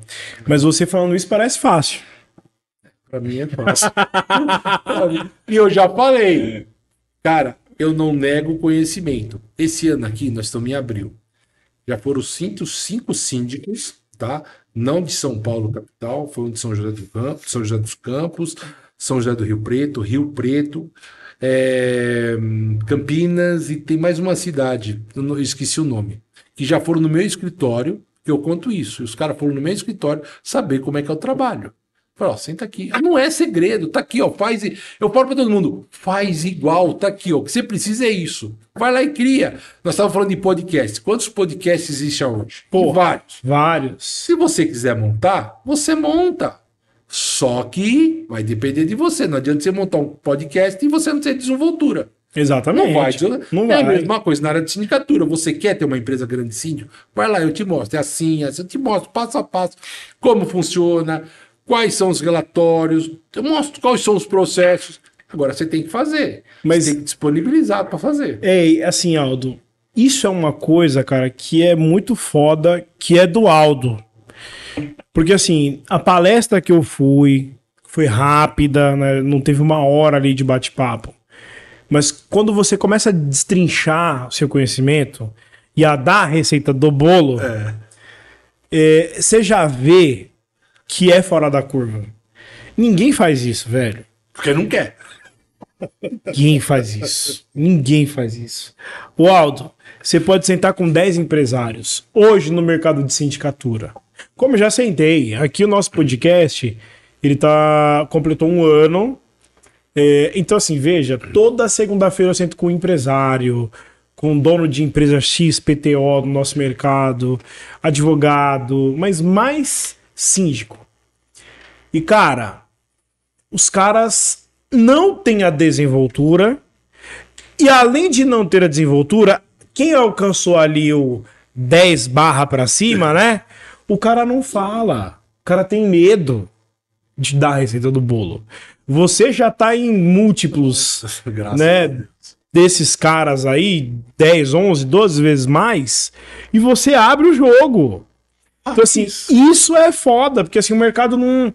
Mas você falando isso parece fácil. Pra mim é fácil. e eu já falei. Cara, eu não nego conhecimento. Esse ano aqui, nós estamos em abril. Já foram cinco, cinco síndicos, tá? Não de São Paulo, capital, foram de São José, do Campo, São José dos Campos, São José do Rio Preto, Rio Preto, é, Campinas e tem mais uma cidade, eu esqueci o nome, que já foram no meu escritório eu conto isso. E os caras foram no meu escritório saber como é que é o trabalho. Falei, ó, senta aqui. Ah, não é segredo, tá aqui, ó, faz. Eu falo pra todo mundo, faz igual, tá aqui, ó. O que você precisa é isso. Vai lá e cria. Nós estávamos falando de podcast. Quantos podcasts existem hoje? Pô, vários. Vários. Se você quiser montar, você monta. Só que vai depender de você. Não adianta você montar um podcast e você não ter desenvoltura. Exatamente. Não vai. Não vai. É a mesma coisa na área de sindicatura. Você quer ter uma empresa grande síndio? Vai lá, eu te mostro. É assim, é assim, eu te mostro passo a passo como funciona, quais são os relatórios, eu mostro quais são os processos. Agora você tem que fazer. Mas você tem que disponibilizar para fazer. É, assim, Aldo, isso é uma coisa, cara, que é muito foda, que é do Aldo. Porque assim, a palestra que eu fui foi rápida, né? não teve uma hora ali de bate-papo. Mas quando você começa a destrinchar o seu conhecimento e a dar a receita do bolo, é. É, você já vê que é fora da curva. Ninguém faz isso, velho. Porque não quer. Ninguém faz isso. Ninguém faz isso. O Aldo, você pode sentar com 10 empresários hoje no mercado de sindicatura. Como já sentei, aqui o nosso podcast, ele tá completou um ano é, então, assim, veja, toda segunda-feira eu sento com um empresário, com dono de empresa X, PTO no nosso mercado, advogado, mas mais síndico. E, cara, os caras não têm a desenvoltura. E além de não ter a desenvoltura, quem alcançou ali o 10 barra pra cima, né? O cara não fala. O cara tem medo de dar a receita do bolo. Você já tá em múltiplos, né? Desses caras aí, 10, 11, 12 vezes mais, e você abre o jogo. Ah, então, assim, isso. isso. é foda, porque assim, o mercado não.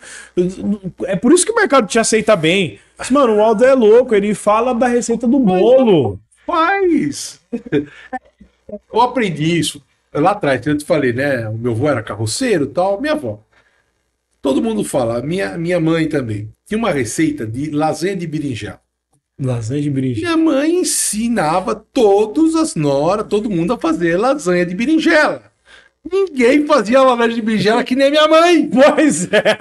É por isso que o mercado te aceita bem. Mas, mano, o Aldo é louco, ele fala da receita do bolo. Faz! Eu aprendi isso lá atrás, eu te falei, né? O meu avô era carroceiro e tal, minha avó. Todo mundo fala, minha, minha mãe também. Tinha uma receita de lasanha de berinjela. Lasanha de berinjela. Minha mãe ensinava todas as noras, todo mundo a fazer lasanha de berinjela. Ninguém fazia lasanha de berinjela que nem minha mãe. Pois é.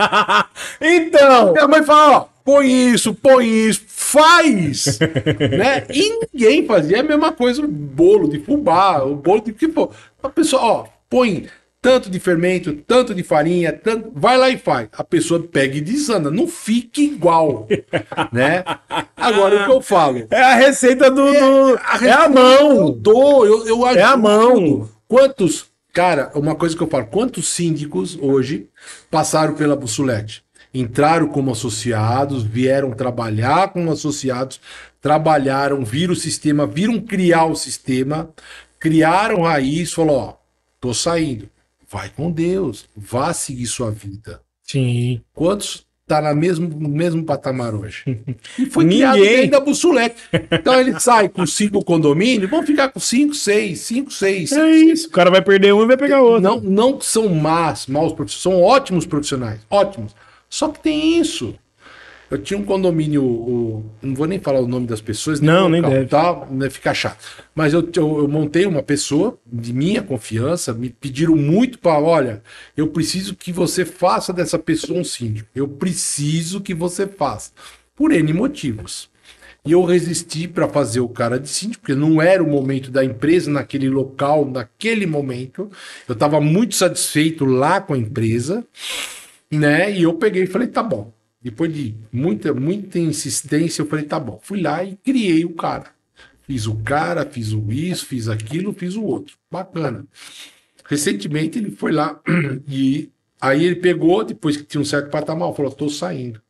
Então. Minha mãe fala, ó, põe isso, põe isso, faz. né? E ninguém fazia a mesma coisa, o bolo de fubá, o bolo de que A pessoa, ó, põe tanto de fermento, tanto de farinha, tanto... vai lá e faz. A pessoa pega e desanda, não fica igual, né? Agora o que eu falo? É a receita do... É, do... A, receita é a mão! Mudou, eu, eu ajudo. É a mão! Quantos... Cara, uma coisa que eu falo, quantos síndicos hoje passaram pela Bussulete? Entraram como associados, vieram trabalhar como associados, trabalharam, viram o sistema, viram criar o sistema, criaram raiz, falou, ó, tô saindo vai com Deus, vá seguir sua vida. Sim. Quantos tá na mesmo mesmo patamar hoje? E foi Ninguém. criado dentro da Então ele sai com cinco condomínios, vão ficar com cinco, seis, cinco, seis. É seis, isso. O cara vai perder um e vai pegar outro. Não, não são más, maus profissionais, são ótimos profissionais, ótimos. Só que tem isso. Eu tinha um condomínio, o, não vou nem falar o nome das pessoas, né, nem não, nem local, deve. Tá, né, fica chato. Mas eu, eu, eu, montei uma pessoa de minha confiança, me pediram muito para, olha, eu preciso que você faça dessa pessoa um síndico. Eu preciso que você faça, por N motivos. E eu resisti para fazer o cara de síndico, porque não era o momento da empresa naquele local, naquele momento. Eu estava muito satisfeito lá com a empresa, né? E eu peguei e falei, tá bom, depois de muita, muita insistência, eu falei, tá bom. Fui lá e criei o cara. Fiz o cara, fiz o isso, fiz aquilo, fiz o outro. Bacana. Recentemente ele foi lá e aí ele pegou, depois que tinha um certo patamar, falou, tô saindo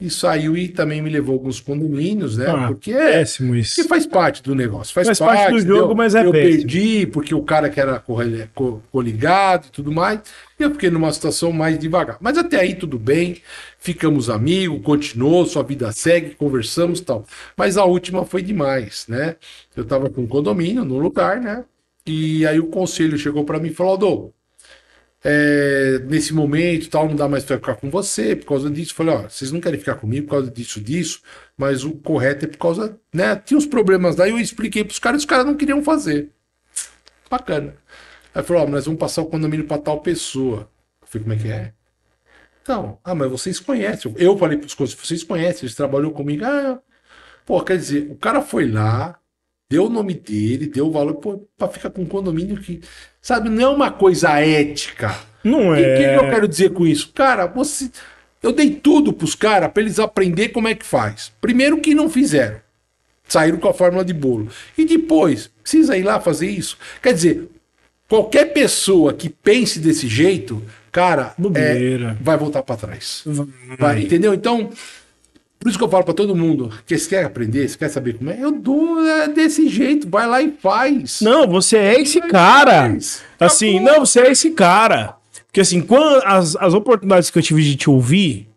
e saiu e também me levou alguns condomínios, né? Ah, porque é, péssimo isso. Que faz parte do negócio, faz, faz parte, parte, do jogo, deu, mas é eu péssimo. Eu perdi porque o cara que era coligado e tudo mais, e eu fiquei numa situação mais devagar. Mas até aí tudo bem, ficamos amigos, continuou, sua vida segue, conversamos tal. Mas a última foi demais, né? Eu tava com um condomínio no lugar, né? E aí o conselho chegou para mim e falou: Aldo, é, nesse momento tal, não dá mais para ficar com você por causa disso. falei, ó, vocês não querem ficar comigo por causa disso, disso, mas o correto é por causa, né? Tinha uns problemas daí, eu expliquei pros caras e os caras não queriam fazer. Bacana. Aí falou, ó, nós vamos passar o condomínio para tal pessoa. Eu falei, como é que é? Então, ah, mas vocês conhecem. Eu falei pros coisas, vocês conhecem, eles trabalhou comigo. Ah, pô, quer dizer, o cara foi lá, deu o nome dele, deu o valor, pô, pra ficar com um condomínio que, sabe, não é uma coisa ética. Não é. O que, eu quero dizer com isso? Cara, você. Eu dei tudo pros caras pra eles aprender como é que faz. Primeiro que não fizeram. Saíram com a fórmula de bolo. E depois, precisa ir lá fazer isso? Quer dizer, qualquer pessoa que pense desse jeito, cara, é, vai voltar para trás. Vai, entendeu? Então, por isso que eu falo para todo mundo que se quer aprender, se quer saber como é, eu dou é desse jeito, vai lá e faz. Não, você é esse vai cara. Assim, não, você é esse cara. Porque assim, quando as, as oportunidades que eu tive de te ouvir,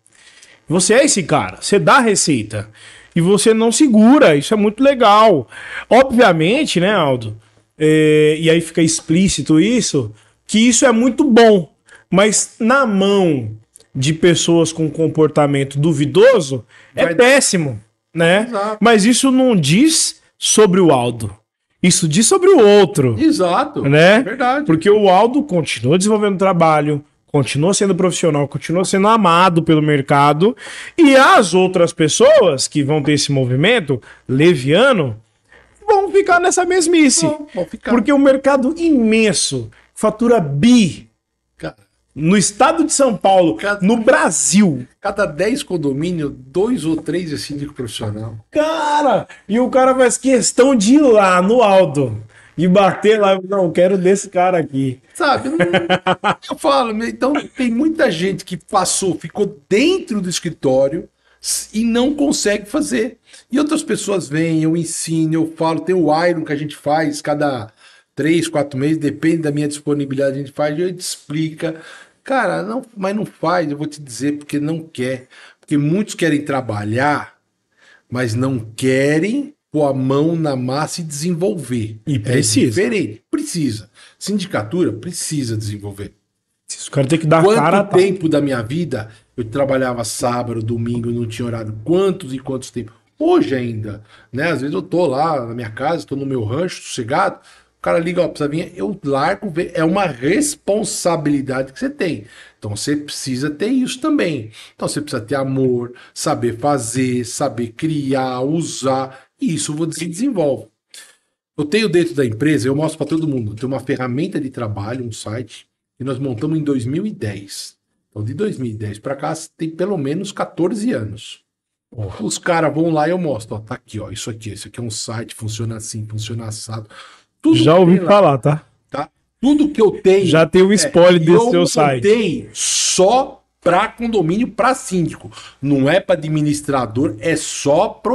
você é esse cara. Você dá receita e você não segura. Isso é muito legal. Obviamente, né, Aldo? É, e aí fica explícito isso, que isso é muito bom. Mas na mão de pessoas com comportamento duvidoso é Vai... péssimo, né? Exato. Mas isso não diz sobre o Aldo. Isso diz sobre o outro. Exato. Né? É verdade. Porque o Aldo continua desenvolvendo trabalho, continua sendo profissional, continua sendo amado pelo mercado. E as outras pessoas que vão ter esse movimento leviano vão ficar nessa mesmice. Não, ficar. Porque o um mercado imenso fatura bi no estado de São Paulo, cada, no Brasil. Cada 10 condomínio, dois ou três é síndico profissional. Cara, e o cara faz questão de ir lá no Aldo e bater lá. Não, quero desse cara aqui. Sabe? Não, eu falo, né, então tem muita gente que passou, ficou dentro do escritório e não consegue fazer. E outras pessoas vêm, eu ensino, eu falo, tem o Iron que a gente faz cada três, quatro meses, depende da minha disponibilidade, a gente faz, eu te explica. Cara, não, mas não faz, eu vou te dizer porque não quer. Porque muitos querem trabalhar, mas não querem pôr a mão na massa e desenvolver. E é precisa. É diferente. Precisa. Sindicatura precisa desenvolver. Isso, o cara tem que dar Quanto cara. Quanto tempo tá... da minha vida eu trabalhava sábado, domingo, não tinha horário? Quantos e quantos tempos? Hoje ainda, né? Às vezes eu tô lá na minha casa, tô no meu rancho, sossegado, o cara liga, ó, precisa vir, eu largo, é uma responsabilidade que você tem. Então você precisa ter isso também. Então você precisa ter amor, saber fazer, saber criar, usar, e isso você desenvolve. Eu tenho dentro da empresa, eu mostro para todo mundo, tem uma ferramenta de trabalho, um site, que nós montamos em 2010. Então de 2010 para cá tem pelo menos 14 anos. Os caras vão lá e eu mostro, ó, tá aqui, ó, isso aqui, isso aqui é um site, funciona assim, funciona assado. Tudo Já ouvi falar, tá? tá? Tudo que eu tenho. Já tem um é, spoiler é, desse seu site. Eu só para condomínio, para síndico. Não é para administrador, é só para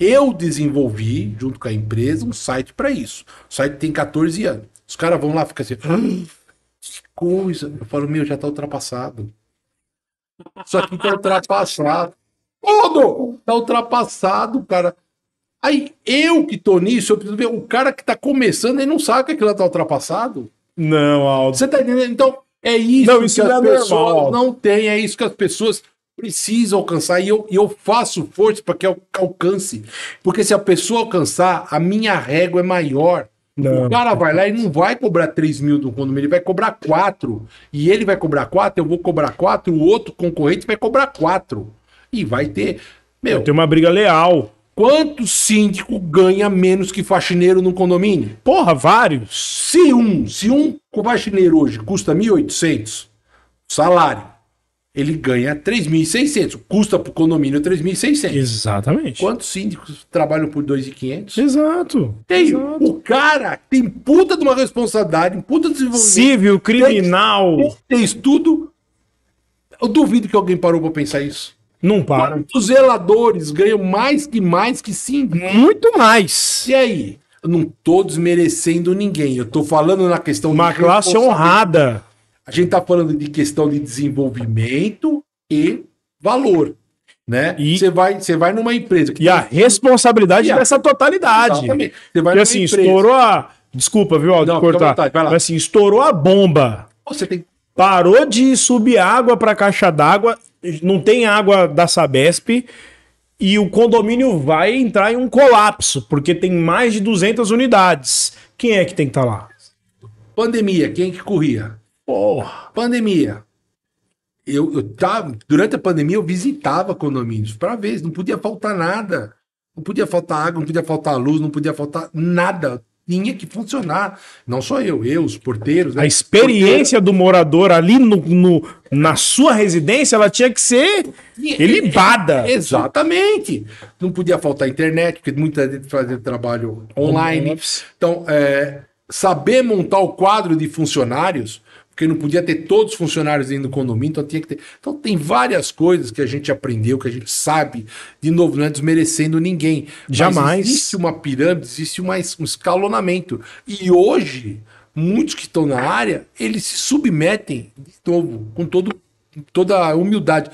Eu desenvolvi, junto com a empresa, um site para isso. O site tem 14 anos. Os caras vão lá, fica assim. Ah, que coisa. Eu falo, meu, já tá ultrapassado. Isso aqui tá ultrapassado. Todo! Tá ultrapassado, cara. Aí eu que tô nisso, eu preciso ver o cara que tá começando e não sabe que aquilo é tá ultrapassado. Não, Aldo. Você tá entendendo? Então, é isso, não, isso que as é pessoas normal. não têm, é isso que as pessoas precisam alcançar. E eu, eu faço força para que eu alcance. Porque se a pessoa alcançar, a minha régua é maior. Não. O cara vai lá e não vai cobrar 3 mil do condomínio, ele vai cobrar 4. E ele vai cobrar 4, eu vou cobrar 4, o outro concorrente vai cobrar 4. E vai ter. Meu, vai ter uma briga leal. Quanto síndico ganha menos que faxineiro num condomínio? Porra, vários. Se um, se um faxineiro hoje custa 1.800 salário, ele ganha 3.600. Custa para o condomínio 3.600. Exatamente. Quantos síndicos trabalham por 2.500? Exato. Tem, Exato. O cara tem puta de uma responsabilidade, puta de desenvolvimento. Civil, criminal. Tem, tem estudo. Eu duvido que alguém parou para pensar isso. Não para. Quantos zeladores ganham mais que mais que sim. Muito mais. E aí? não todos desmerecendo ninguém. Eu tô falando na questão Uma classe honrada. A gente tá falando de questão de desenvolvimento e valor. Né? E você vai, você vai numa empresa. e a responsabilidade e dessa a... totalidade. Exatamente. Você vai e assim, empresa. estourou a. Desculpa, viu, Aldo, cortar. Vai Mas assim, estourou a bomba. Você tem parou de subir água para a caixa d'água, não tem água da Sabesp e o condomínio vai entrar em um colapso, porque tem mais de 200 unidades. Quem é que tem que estar tá lá? Pandemia, quem é que corria? Porra. Pandemia. Eu, eu tava, durante a pandemia eu visitava condomínios para ver, não podia faltar nada. Não podia faltar água, não podia faltar luz, não podia faltar nada tinha que funcionar. Não só eu, eu, os porteiros. Né? A experiência do morador ali no, no, na sua residência, ela tinha que ser ilibada. Exatamente. Não podia faltar internet, porque muita gente fazia trabalho online. Então, é, saber montar o quadro de funcionários porque não podia ter todos os funcionários dentro do condomínio, então tinha que ter. Então tem várias coisas que a gente aprendeu, que a gente sabe, de novo, não é desmerecendo ninguém. Jamais. Mas existe uma pirâmide, existe uma, um escalonamento. E hoje, muitos que estão na área, eles se submetem de novo, com todo, toda a humildade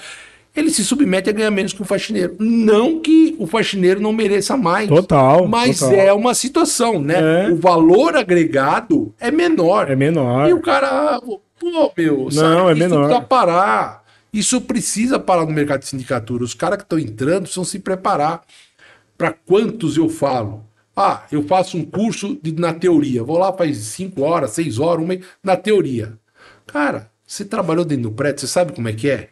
ele se submete a ganhar menos que o faxineiro. Não que o faxineiro não mereça mais. Total. Mas total. é uma situação, né? É. O valor agregado é menor. É menor. E o cara, pô, meu, não, sabe? é isso menor. precisa parar. Isso precisa parar no mercado de sindicatura. Os caras que estão entrando precisam se preparar. Para quantos eu falo? Ah, eu faço um curso de, na teoria. Vou lá, faz cinco horas, seis horas, uma na teoria. Cara, você trabalhou dentro do prédio, você sabe como é que é?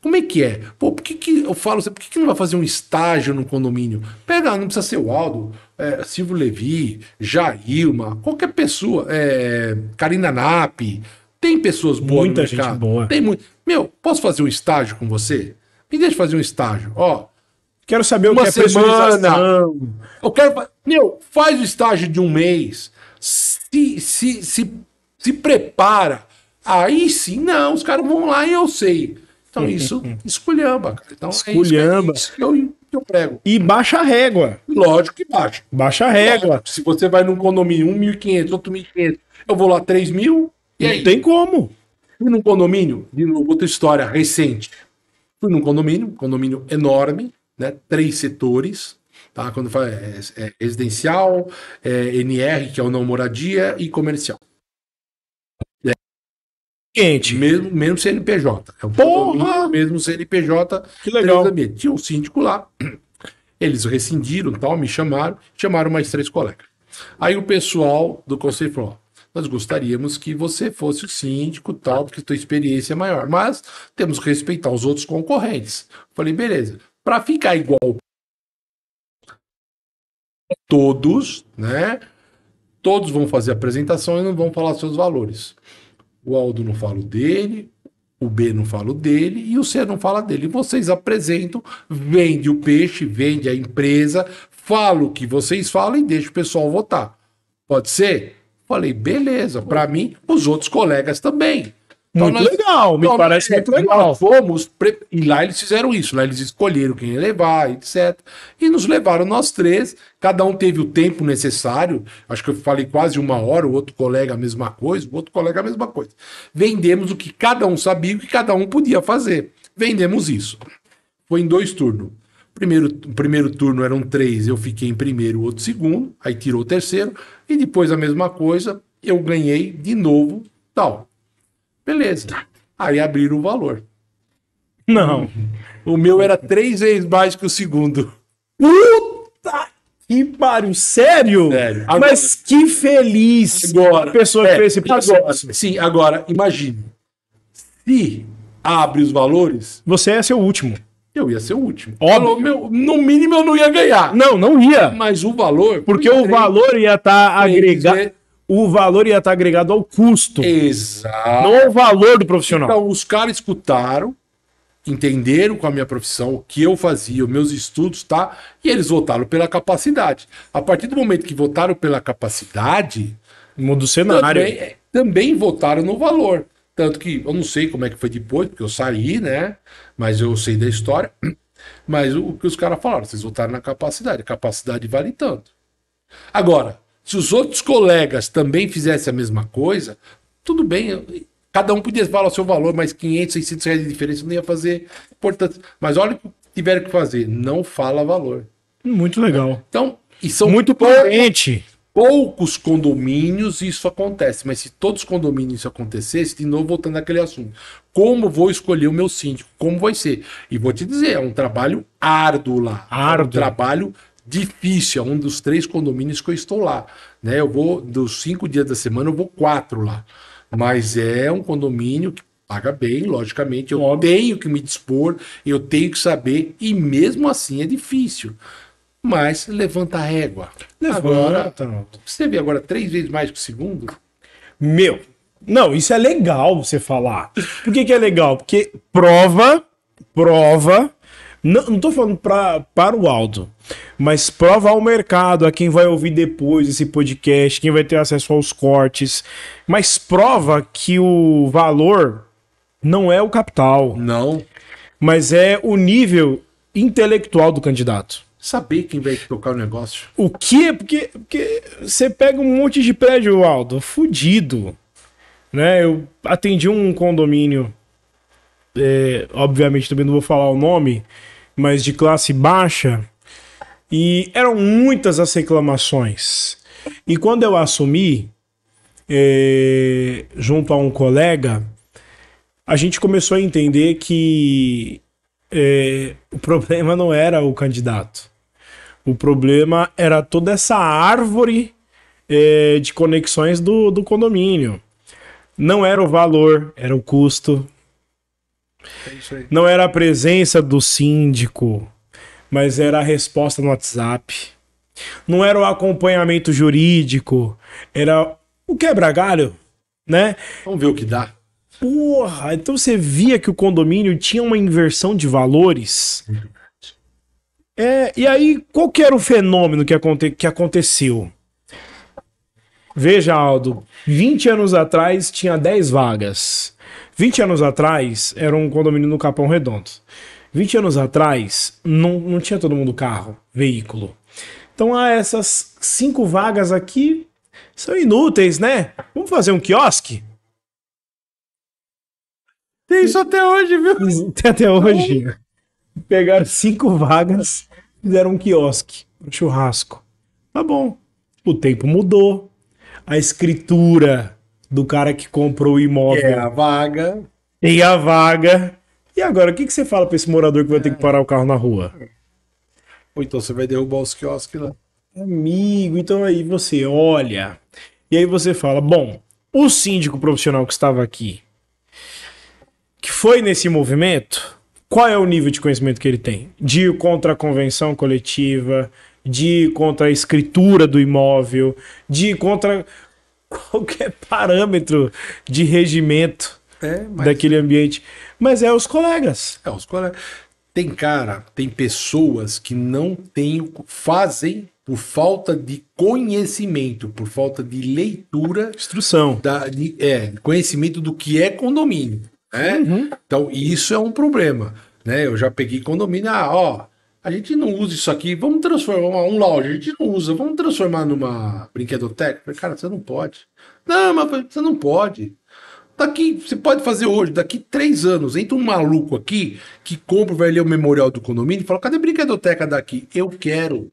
Como é que é? Pô, por que, que eu falo assim, por que, que não vai fazer um estágio no condomínio? Pega, não precisa ser o Aldo, é, Silvio Levi, Jailma, qualquer pessoa, é, Karina Nap, tem pessoas boas Muita no gente boa. Tem muito. Meu, posso fazer um estágio com você? Me deixa fazer um estágio, ó. Quero saber uma o que é semana. Eu quero, meu, faz o estágio de um mês. Se, se, se, se prepara. Aí sim, não, os caras vão lá e eu sei. Então isso esculhamba, cara. Então esculhamba. É isso, é isso eu, eu prego. E baixa a régua. Lógico que baixa. Baixa a régua. Lógico, se você vai num condomínio 1.500, outro 1.500, eu vou lá 3.000, e aí? Não tem como. Fui num condomínio, de novo, outra história recente. Fui num condomínio, um condomínio enorme, né? Três setores, tá? Quando fala é, é, é residencial, é NR, que é o não moradia, e comercial. Quente. Mesmo, mesmo CNPJ. É um Porra! Mesmo CNPJ. Que legal. Tinha um síndico lá. Eles rescindiram tal, me chamaram, chamaram mais três colegas. Aí o pessoal do conselho falou: nós gostaríamos que você fosse o síndico, tal, porque sua experiência é maior. Mas temos que respeitar os outros concorrentes. Falei, beleza. Para ficar igual todos, né? Todos vão fazer apresentação e não vão falar seus valores. O Aldo não fala dele, o B não fala dele e o C não fala dele. Vocês apresentam, vende o peixe, vende a empresa, fala o que vocês falam e deixa o pessoal votar. Pode ser? Falei, beleza, para mim, os outros colegas também. Muito então, legal, me então, parece é, muito legal. fomos, pre... e lá eles fizeram isso, lá eles escolheram quem ia levar, etc. E nos levaram nós três, cada um teve o tempo necessário, acho que eu falei quase uma hora, o outro colega a mesma coisa, o outro colega a mesma coisa. Vendemos o que cada um sabia, o que cada um podia fazer. Vendemos isso. Foi em dois turnos. Primeiro, primeiro turno eram três, eu fiquei em primeiro, o outro segundo, aí tirou o terceiro, e depois a mesma coisa, eu ganhei de novo, tal. Beleza. Aí abriram o valor. Não. O meu era três vezes mais que o segundo. Puta que pariu, sério? sério. Agora, Mas que feliz agora, pessoa que é, fez esse processo. sim, agora, imagine. Se abre os valores... Você ia ser o último. Eu ia ser o último. Óbvio. Meu, no mínimo eu não ia ganhar. Não, não ia. Mas o valor... Porque o valor ia estar tá agregado o valor ia estar agregado ao custo. Exato. Não ao valor do profissional. Então, os caras escutaram, entenderam com a minha profissão, o que eu fazia, os meus estudos, tá? E eles votaram pela capacidade. A partir do momento que votaram pela capacidade. Muda o cenário. Também, é, também votaram no valor. Tanto que eu não sei como é que foi depois, porque eu saí, né? Mas eu sei da história. Mas o, que os caras falaram, vocês votaram na capacidade. A capacidade vale tanto. Agora, se os outros colegas também fizessem a mesma coisa, tudo bem, cada um podia falar o seu valor, mas 500, 600 reais de diferença não ia fazer importância. Mas olha o que tiveram que fazer, não fala valor. Muito legal. Então, e são muito coerente. Poucos condomínios isso acontece, mas se todos os condomínios isso acontecesse, de novo voltando àquele assunto, como vou escolher o meu síndico? Como vai ser? E vou te dizer, é um trabalho árduo lá. Árduo. É um trabalho difícil, é um dos três condomínios que eu estou lá. Né? Eu vou, dos cinco dias da semana, eu vou quatro lá. Mas é um condomínio que paga bem, logicamente. Eu Óbvio. tenho que me dispor, eu tenho que saber, e mesmo assim é difícil. Mas levanta a régua. Levanta. Agora, você vê agora três vezes mais que o segundo? Meu, não, isso é legal você falar. Por que, que é legal? Porque prova, prova não, não tô falando pra, para o Aldo, mas prova ao mercado, a quem vai ouvir depois esse podcast, quem vai ter acesso aos cortes. Mas prova que o valor não é o capital. Não. Mas é o nível intelectual do candidato. Saber quem vai tocar o negócio. O quê? É, porque, porque você pega um monte de prédio, Aldo, fudido. Né? Eu atendi um condomínio, é, obviamente também não vou falar o nome, mas de classe baixa, e eram muitas as reclamações. E quando eu assumi, é, junto a um colega, a gente começou a entender que é, o problema não era o candidato. O problema era toda essa árvore é, de conexões do, do condomínio. Não era o valor, era o custo, é não era a presença do síndico, mas era a resposta no WhatsApp. Não era o acompanhamento jurídico, era o quebra-galho, né? Vamos ver o que dá. Porra, então você via que o condomínio tinha uma inversão de valores. É, e aí, qual que era o fenômeno que, aconte que aconteceu? Veja, Aldo, 20 anos atrás tinha 10 vagas. 20 anos atrás, era um condomínio no Capão Redondo. 20 anos atrás, não, não tinha todo mundo carro, veículo. Então, há essas cinco vagas aqui são inúteis, né? Vamos fazer um quiosque? Tem isso até hoje, viu? Tem até hoje. Pegaram cinco vagas, fizeram um quiosque, um churrasco. Tá bom. O tempo mudou, a escritura do cara que comprou o imóvel. É a vaga. Tem a vaga. E agora, o que, que você fala para esse morador que vai é. ter que parar o carro na rua? Ou então você vai derrubar os quiosques lá. Amigo, então aí você olha. E aí você fala: bom, o síndico profissional que estava aqui, que foi nesse movimento, qual é o nível de conhecimento que ele tem? De ir contra a convenção coletiva, de ir contra a escritura do imóvel, de ir contra qualquer parâmetro de regimento é, mas... daquele ambiente. Mas é os colegas. É, os colegas. Tem cara, tem pessoas que não têm, fazem por falta de conhecimento, por falta de leitura. Instrução. Da, de, é, conhecimento do que é condomínio. Né? Uhum. Então, isso é um problema. Né? Eu já peguei condomínio, ah, ó, a gente não usa isso aqui, vamos transformar um lounge, a gente não usa, vamos transformar numa brinquedoteca. Falei, cara, você não pode. Não, mas você não pode. Daqui, você pode fazer hoje, daqui três anos, entra um maluco aqui que compra, vai ler o memorial do condomínio e fala, cadê a brinquedoteca daqui? Eu quero.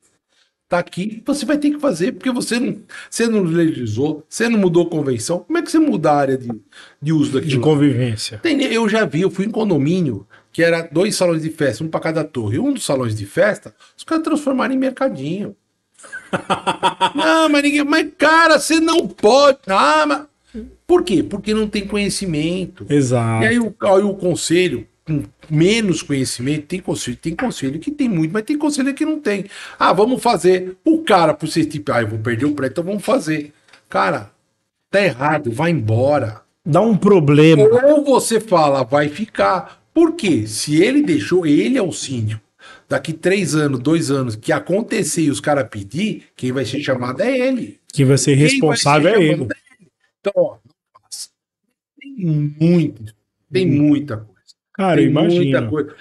Tá aqui, você vai ter que fazer, porque você não, você não legislou, você não mudou convenção. Como é que você muda a área de, de uso daqui? De convivência. Tem, eu já vi, eu fui em condomínio que era dois salões de festa, um para cada torre, um dos salões de festa, os caras transformaram em mercadinho. não, mas ninguém. Mas, cara, você não pode. Ah, mas... Por quê? Porque não tem conhecimento. Exato. E aí o, aí o conselho, com menos conhecimento, tem conselho, tem conselho que tem muito, mas tem conselho que não tem. Ah, vamos fazer. O cara, por ser tipo, ah, eu vou perder o prédio, então vamos fazer. Cara, tá errado, vai embora. Dá um problema. Ou você fala, vai ficar porque se ele deixou, ele é o síndico. Daqui três anos, dois anos, que acontecer e os caras pedir, quem vai ser chamado é ele. Quem vai ser responsável vai ser é, ele. é, ele. Então, ó, Tem muito, tem hum. muita coisa. Cara, tem imagina. Muita coisa.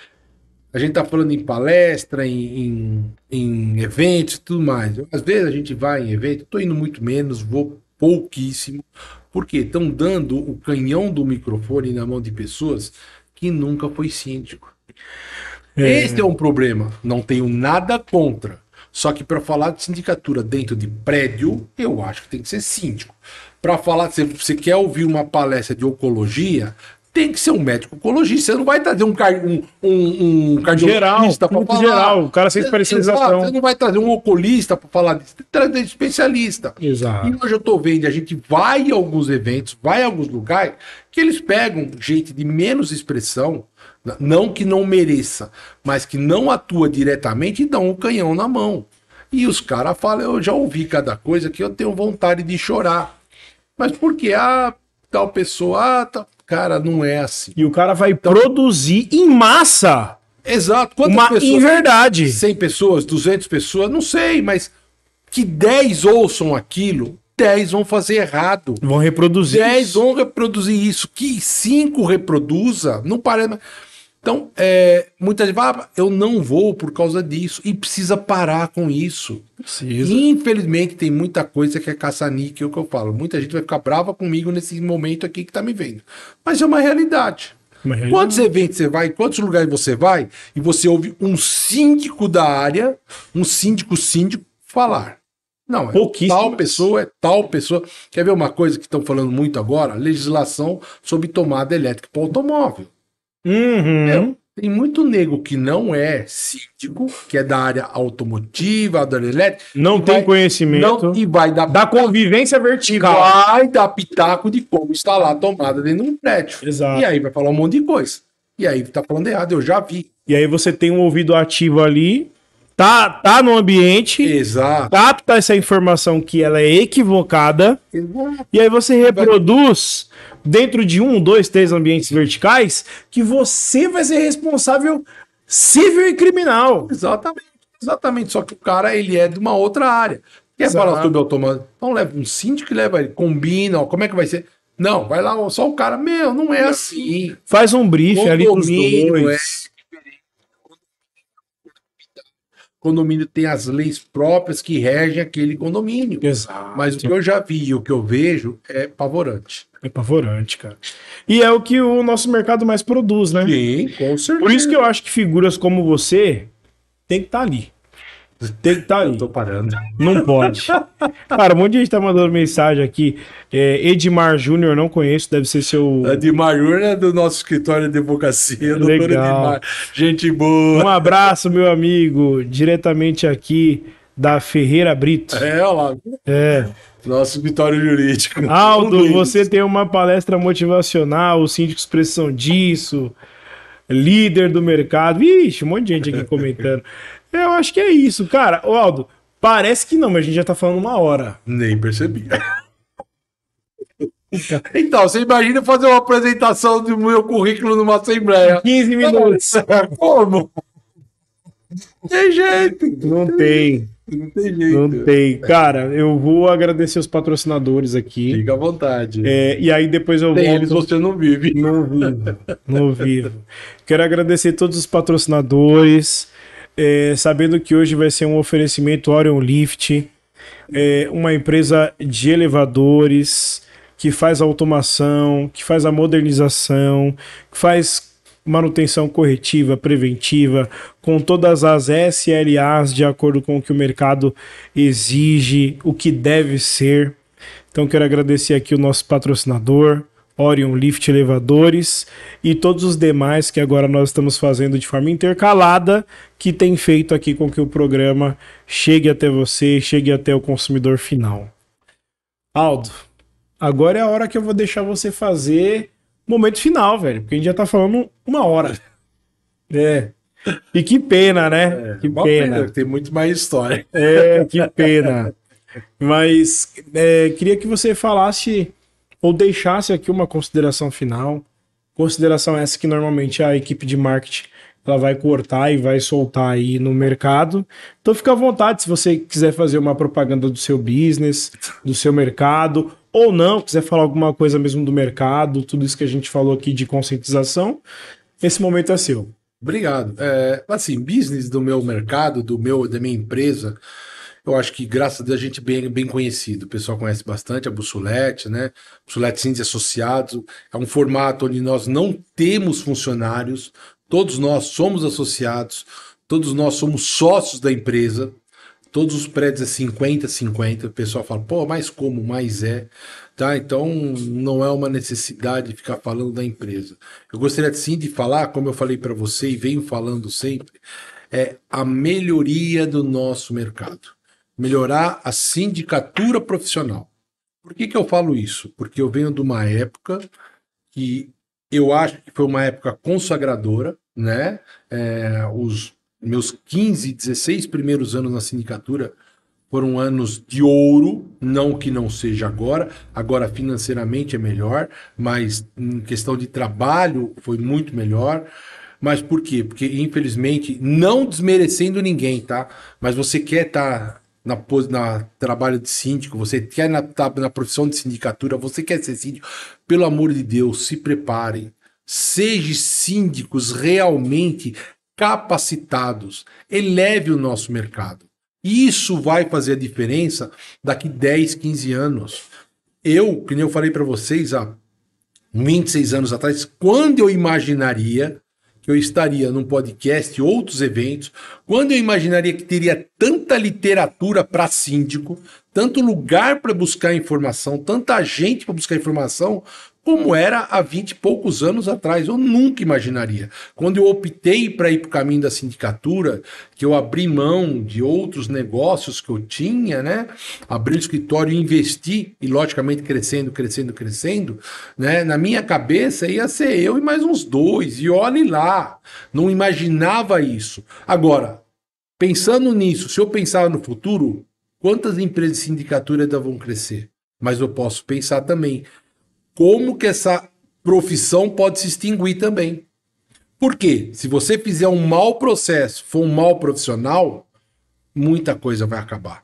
A gente tá falando em palestra, em, em, em eventos tudo mais. Às vezes a gente vai em evento, tô indo muito menos, vou pouquíssimo, porque estão dando o canhão do microfone na mão de pessoas que nunca foi síndico. É. é um problema. Não tenho nada contra. Só que para falar de sindicatura dentro de prédio, eu acho que tem que ser síndico. Para falar, se você quer ouvir uma palestra de oncologia, tem que ser um médico oncologista. Você não vai trazer um, car um, um, um cardiologista para falar. geral, o cara sem especialização. Você não vai trazer um oculista para falar disso, tem que trazer um especialista. Exato. E hoje eu estou vendo, a gente vai a alguns eventos, vai a alguns lugares, que eles pegam gente de menos expressão, não que não mereça, mas que não atua diretamente e dão um canhão na mão. E os caras falam, eu já ouvi cada coisa que eu tenho vontade de chorar. Mas que a ah, tal pessoa, ah, tá... Cara, não é assim. E o cara vai então, produzir em massa. Exato. Quantas pessoas? Em verdade. 100 pessoas, 200 pessoas, não sei, mas que 10 ouçam aquilo, 10 vão fazer errado. Vão reproduzir. 10 vão reproduzir isso. Que 5 reproduza, não parece. Então, é, gente fala, ah, eu não vou por causa disso. E precisa parar com isso. Precisa. Infelizmente, tem muita coisa que é caça-níquel é que eu falo. Muita gente vai ficar brava comigo nesse momento aqui que tá me vendo. Mas é uma realidade. Uma realidade. Quantos eventos você vai, quantos lugares você vai, e você ouve um síndico da área, um síndico síndico, falar. Não, é tal pessoa, é tal pessoa. Quer ver uma coisa que estão falando muito agora? Legislação sobre tomada elétrica para automóvel. Uhum. Meu, tem muito nego que não é síndico, que é da área automotiva, da área elétrica. Não tem vai, conhecimento. Não, e vai dar. Da convivência vertical. Vai dar pitaco de como instalar a tomada dentro de um prédio. Exato. E aí vai falar um monte de coisa. E aí tá falando errado, eu já vi. E aí você tem um ouvido ativo ali tá, tá no ambiente, Exato. capta essa informação que ela é equivocada, Exato. e aí você reproduz dentro de um, dois, três ambientes verticais que você vai ser responsável civil e criminal. Exatamente, exatamente. Só que o cara ele é de uma outra área. Quer falar sobre automático? Então leva um síndico que leva ele, combina, ó, como é que vai ser? Não, vai lá só o cara, meu, não é assim. Faz um briefing ali dos dois. É condomínio tem as leis próprias que regem aquele condomínio. Exato. Mas o que eu já vi e o que eu vejo é pavorante. É pavorante, cara. E é o que o nosso mercado mais produz, né? Sim, com certeza. Por isso que eu acho que figuras como você tem que estar tá ali. Tem que tá Eu tô parando. Não pode. Cara, um monte de gente tá mandando mensagem aqui. É, Edmar Júnior, não conheço, deve ser seu. Edmar Júnior é do nosso escritório de advocacia, Legal. Edmar. Gente boa. Um abraço, meu amigo, diretamente aqui da Ferreira Brito. É, olha lá. É. Nosso escritório jurídico. Aldo, você tem uma palestra motivacional, os síndicos precisam disso líder do mercado. Vixe, um monte de gente aqui comentando. Eu acho que é isso, cara. O Aldo, parece que não, mas a gente já tá falando uma hora. Nem percebi. Então, você imagina fazer uma apresentação do meu currículo numa assembleia. 15 minutos. Como? Não tem jeito. Não tem. Não tem jeito. Não tem. Cara, eu vou agradecer os patrocinadores aqui. Fica à vontade. É, e aí depois eu tem volto. eles você não vive. Não vivo. Não vivo. Quero agradecer todos os patrocinadores é, sabendo que hoje vai ser um oferecimento Orion Lift, é, uma empresa de elevadores que faz automação, que faz a modernização, que faz manutenção corretiva, preventiva, com todas as SLAs de acordo com o que o mercado exige, o que deve ser. Então quero agradecer aqui o nosso patrocinador, Orion Lift Elevadores e todos os demais que agora nós estamos fazendo de forma intercalada, que tem feito aqui com que o programa chegue até você, chegue até o consumidor final. Aldo, agora é a hora que eu vou deixar você fazer momento final, velho, porque a gente já tá falando uma hora. É. E que pena, né? É, que pena. pena. Tem muito mais história. É, que pena. Mas é, queria que você falasse ou deixasse aqui uma consideração final. Consideração essa que normalmente a equipe de marketing ela vai cortar e vai soltar aí no mercado. Então fica à vontade se você quiser fazer uma propaganda do seu business, do seu mercado, ou não, quiser falar alguma coisa mesmo do mercado, tudo isso que a gente falou aqui de conscientização, esse momento é seu. Obrigado. É, assim, business do meu mercado, do meu da minha empresa, eu acho que, graças a Deus, a gente é bem, bem conhecido. O pessoal conhece bastante a Bussolete, né? Bussolete Cindy Associados. É um formato onde nós não temos funcionários, todos nós somos associados, todos nós somos sócios da empresa. Todos os prédios é 50, 50. O pessoal fala, pô, mas como? mais é. Tá? Então não é uma necessidade ficar falando da empresa. Eu gostaria sim de falar, como eu falei para você e venho falando sempre, é a melhoria do nosso mercado melhorar a sindicatura profissional. Por que, que eu falo isso? Porque eu venho de uma época que eu acho que foi uma época consagradora, né? É, os meus 15, 16 primeiros anos na sindicatura foram anos de ouro, não que não seja agora, agora financeiramente é melhor, mas em questão de trabalho foi muito melhor. Mas por quê? Porque infelizmente, não desmerecendo ninguém, tá? Mas você quer estar tá na, na trabalho de síndico, você quer na, tá, na profissão de sindicatura, você quer ser síndico, pelo amor de Deus, se preparem. Sejam síndicos realmente capacitados. Eleve o nosso mercado. Isso vai fazer a diferença daqui 10, 15 anos. Eu, que nem eu falei para vocês há 26 anos atrás, quando eu imaginaria que eu estaria num podcast, outros eventos, quando eu imaginaria que teria tanta literatura para síndico, tanto lugar para buscar informação, tanta gente para buscar informação, como hum. era há 20 e poucos anos atrás. Eu nunca imaginaria. Quando eu optei para ir para o caminho da sindicatura, que eu abri mão de outros negócios que eu tinha, né? Abri o escritório e investi, e logicamente crescendo, crescendo, crescendo, né? Na minha cabeça ia ser eu e mais uns dois, e olhe lá. Não imaginava isso. Agora, pensando nisso, se eu pensar no futuro, quantas empresas de sindicatura ainda vão crescer? Mas eu posso pensar também como que essa profissão pode se extinguir também. Porque se você fizer um mau processo, for um mau profissional, muita coisa vai acabar.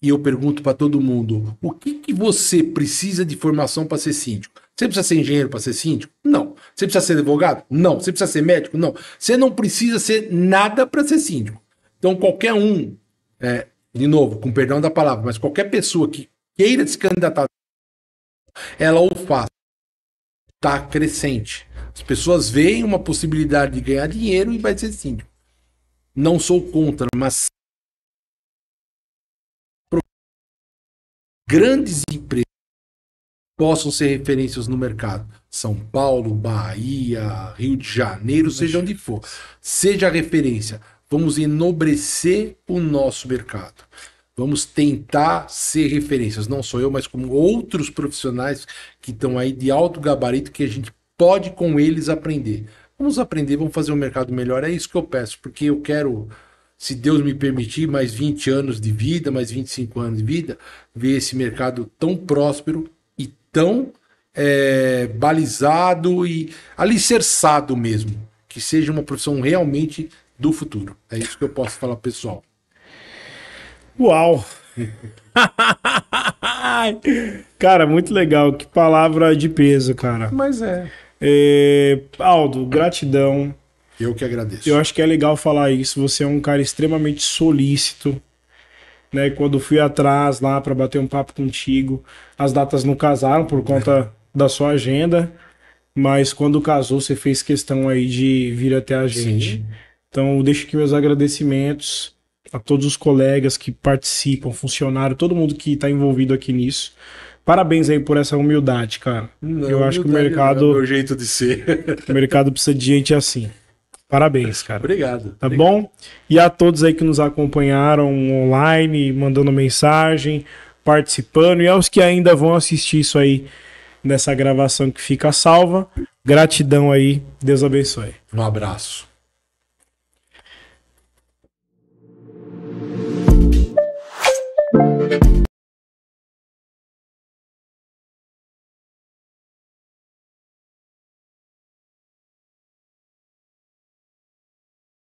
E eu pergunto para todo mundo: o que, que você precisa de formação para ser síndico? Você precisa ser engenheiro para ser síndico? Não. Você precisa ser advogado? Não. Você precisa ser médico? Não. Você não precisa ser nada para ser síndico. Então, qualquer um, é, de novo, com perdão da palavra, mas qualquer pessoa que queira se candidatar ela o faz. Está crescente. As pessoas veem uma possibilidade de ganhar dinheiro e vai ser síndico. Assim, Não sou contra, mas grandes empresas possam ser referências no mercado. São Paulo, Bahia, Rio de Janeiro, seja onde for. Seja a referência. Vamos enobrecer o nosso mercado. Vamos tentar ser referências, não sou eu, mas como outros profissionais que estão aí de alto gabarito que a gente pode com eles aprender. Vamos aprender, vamos fazer um mercado melhor. É isso que eu peço, porque eu quero, se Deus me permitir, mais 20 anos de vida, mais 25 anos de vida, ver esse mercado tão próspero e tão é, balizado e alicerçado mesmo. Que seja uma profissão realmente do futuro. É isso que eu posso falar, pessoal. Uau! cara, muito legal. Que palavra de peso, cara. Mas é. é. Aldo, gratidão. Eu que agradeço. Eu acho que é legal falar isso. Você é um cara extremamente solícito. Né? Quando fui atrás lá para bater um papo contigo, as datas não casaram por conta da sua agenda. Mas quando casou, você fez questão aí de vir até a gente. Sim. Então, deixo aqui meus agradecimentos a todos os colegas que participam, funcionário, todo mundo que está envolvido aqui nisso. Parabéns aí por essa humildade, cara. Não, eu acho que o é mercado. Não meu jeito de ser. o mercado precisa de gente assim. Parabéns, cara. Obrigado. Tá obrigado. bom? E a todos aí que nos acompanharam online, mandando mensagem, participando, e aos que ainda vão assistir isso aí nessa gravação que fica salva. Gratidão aí. Deus abençoe. Um abraço.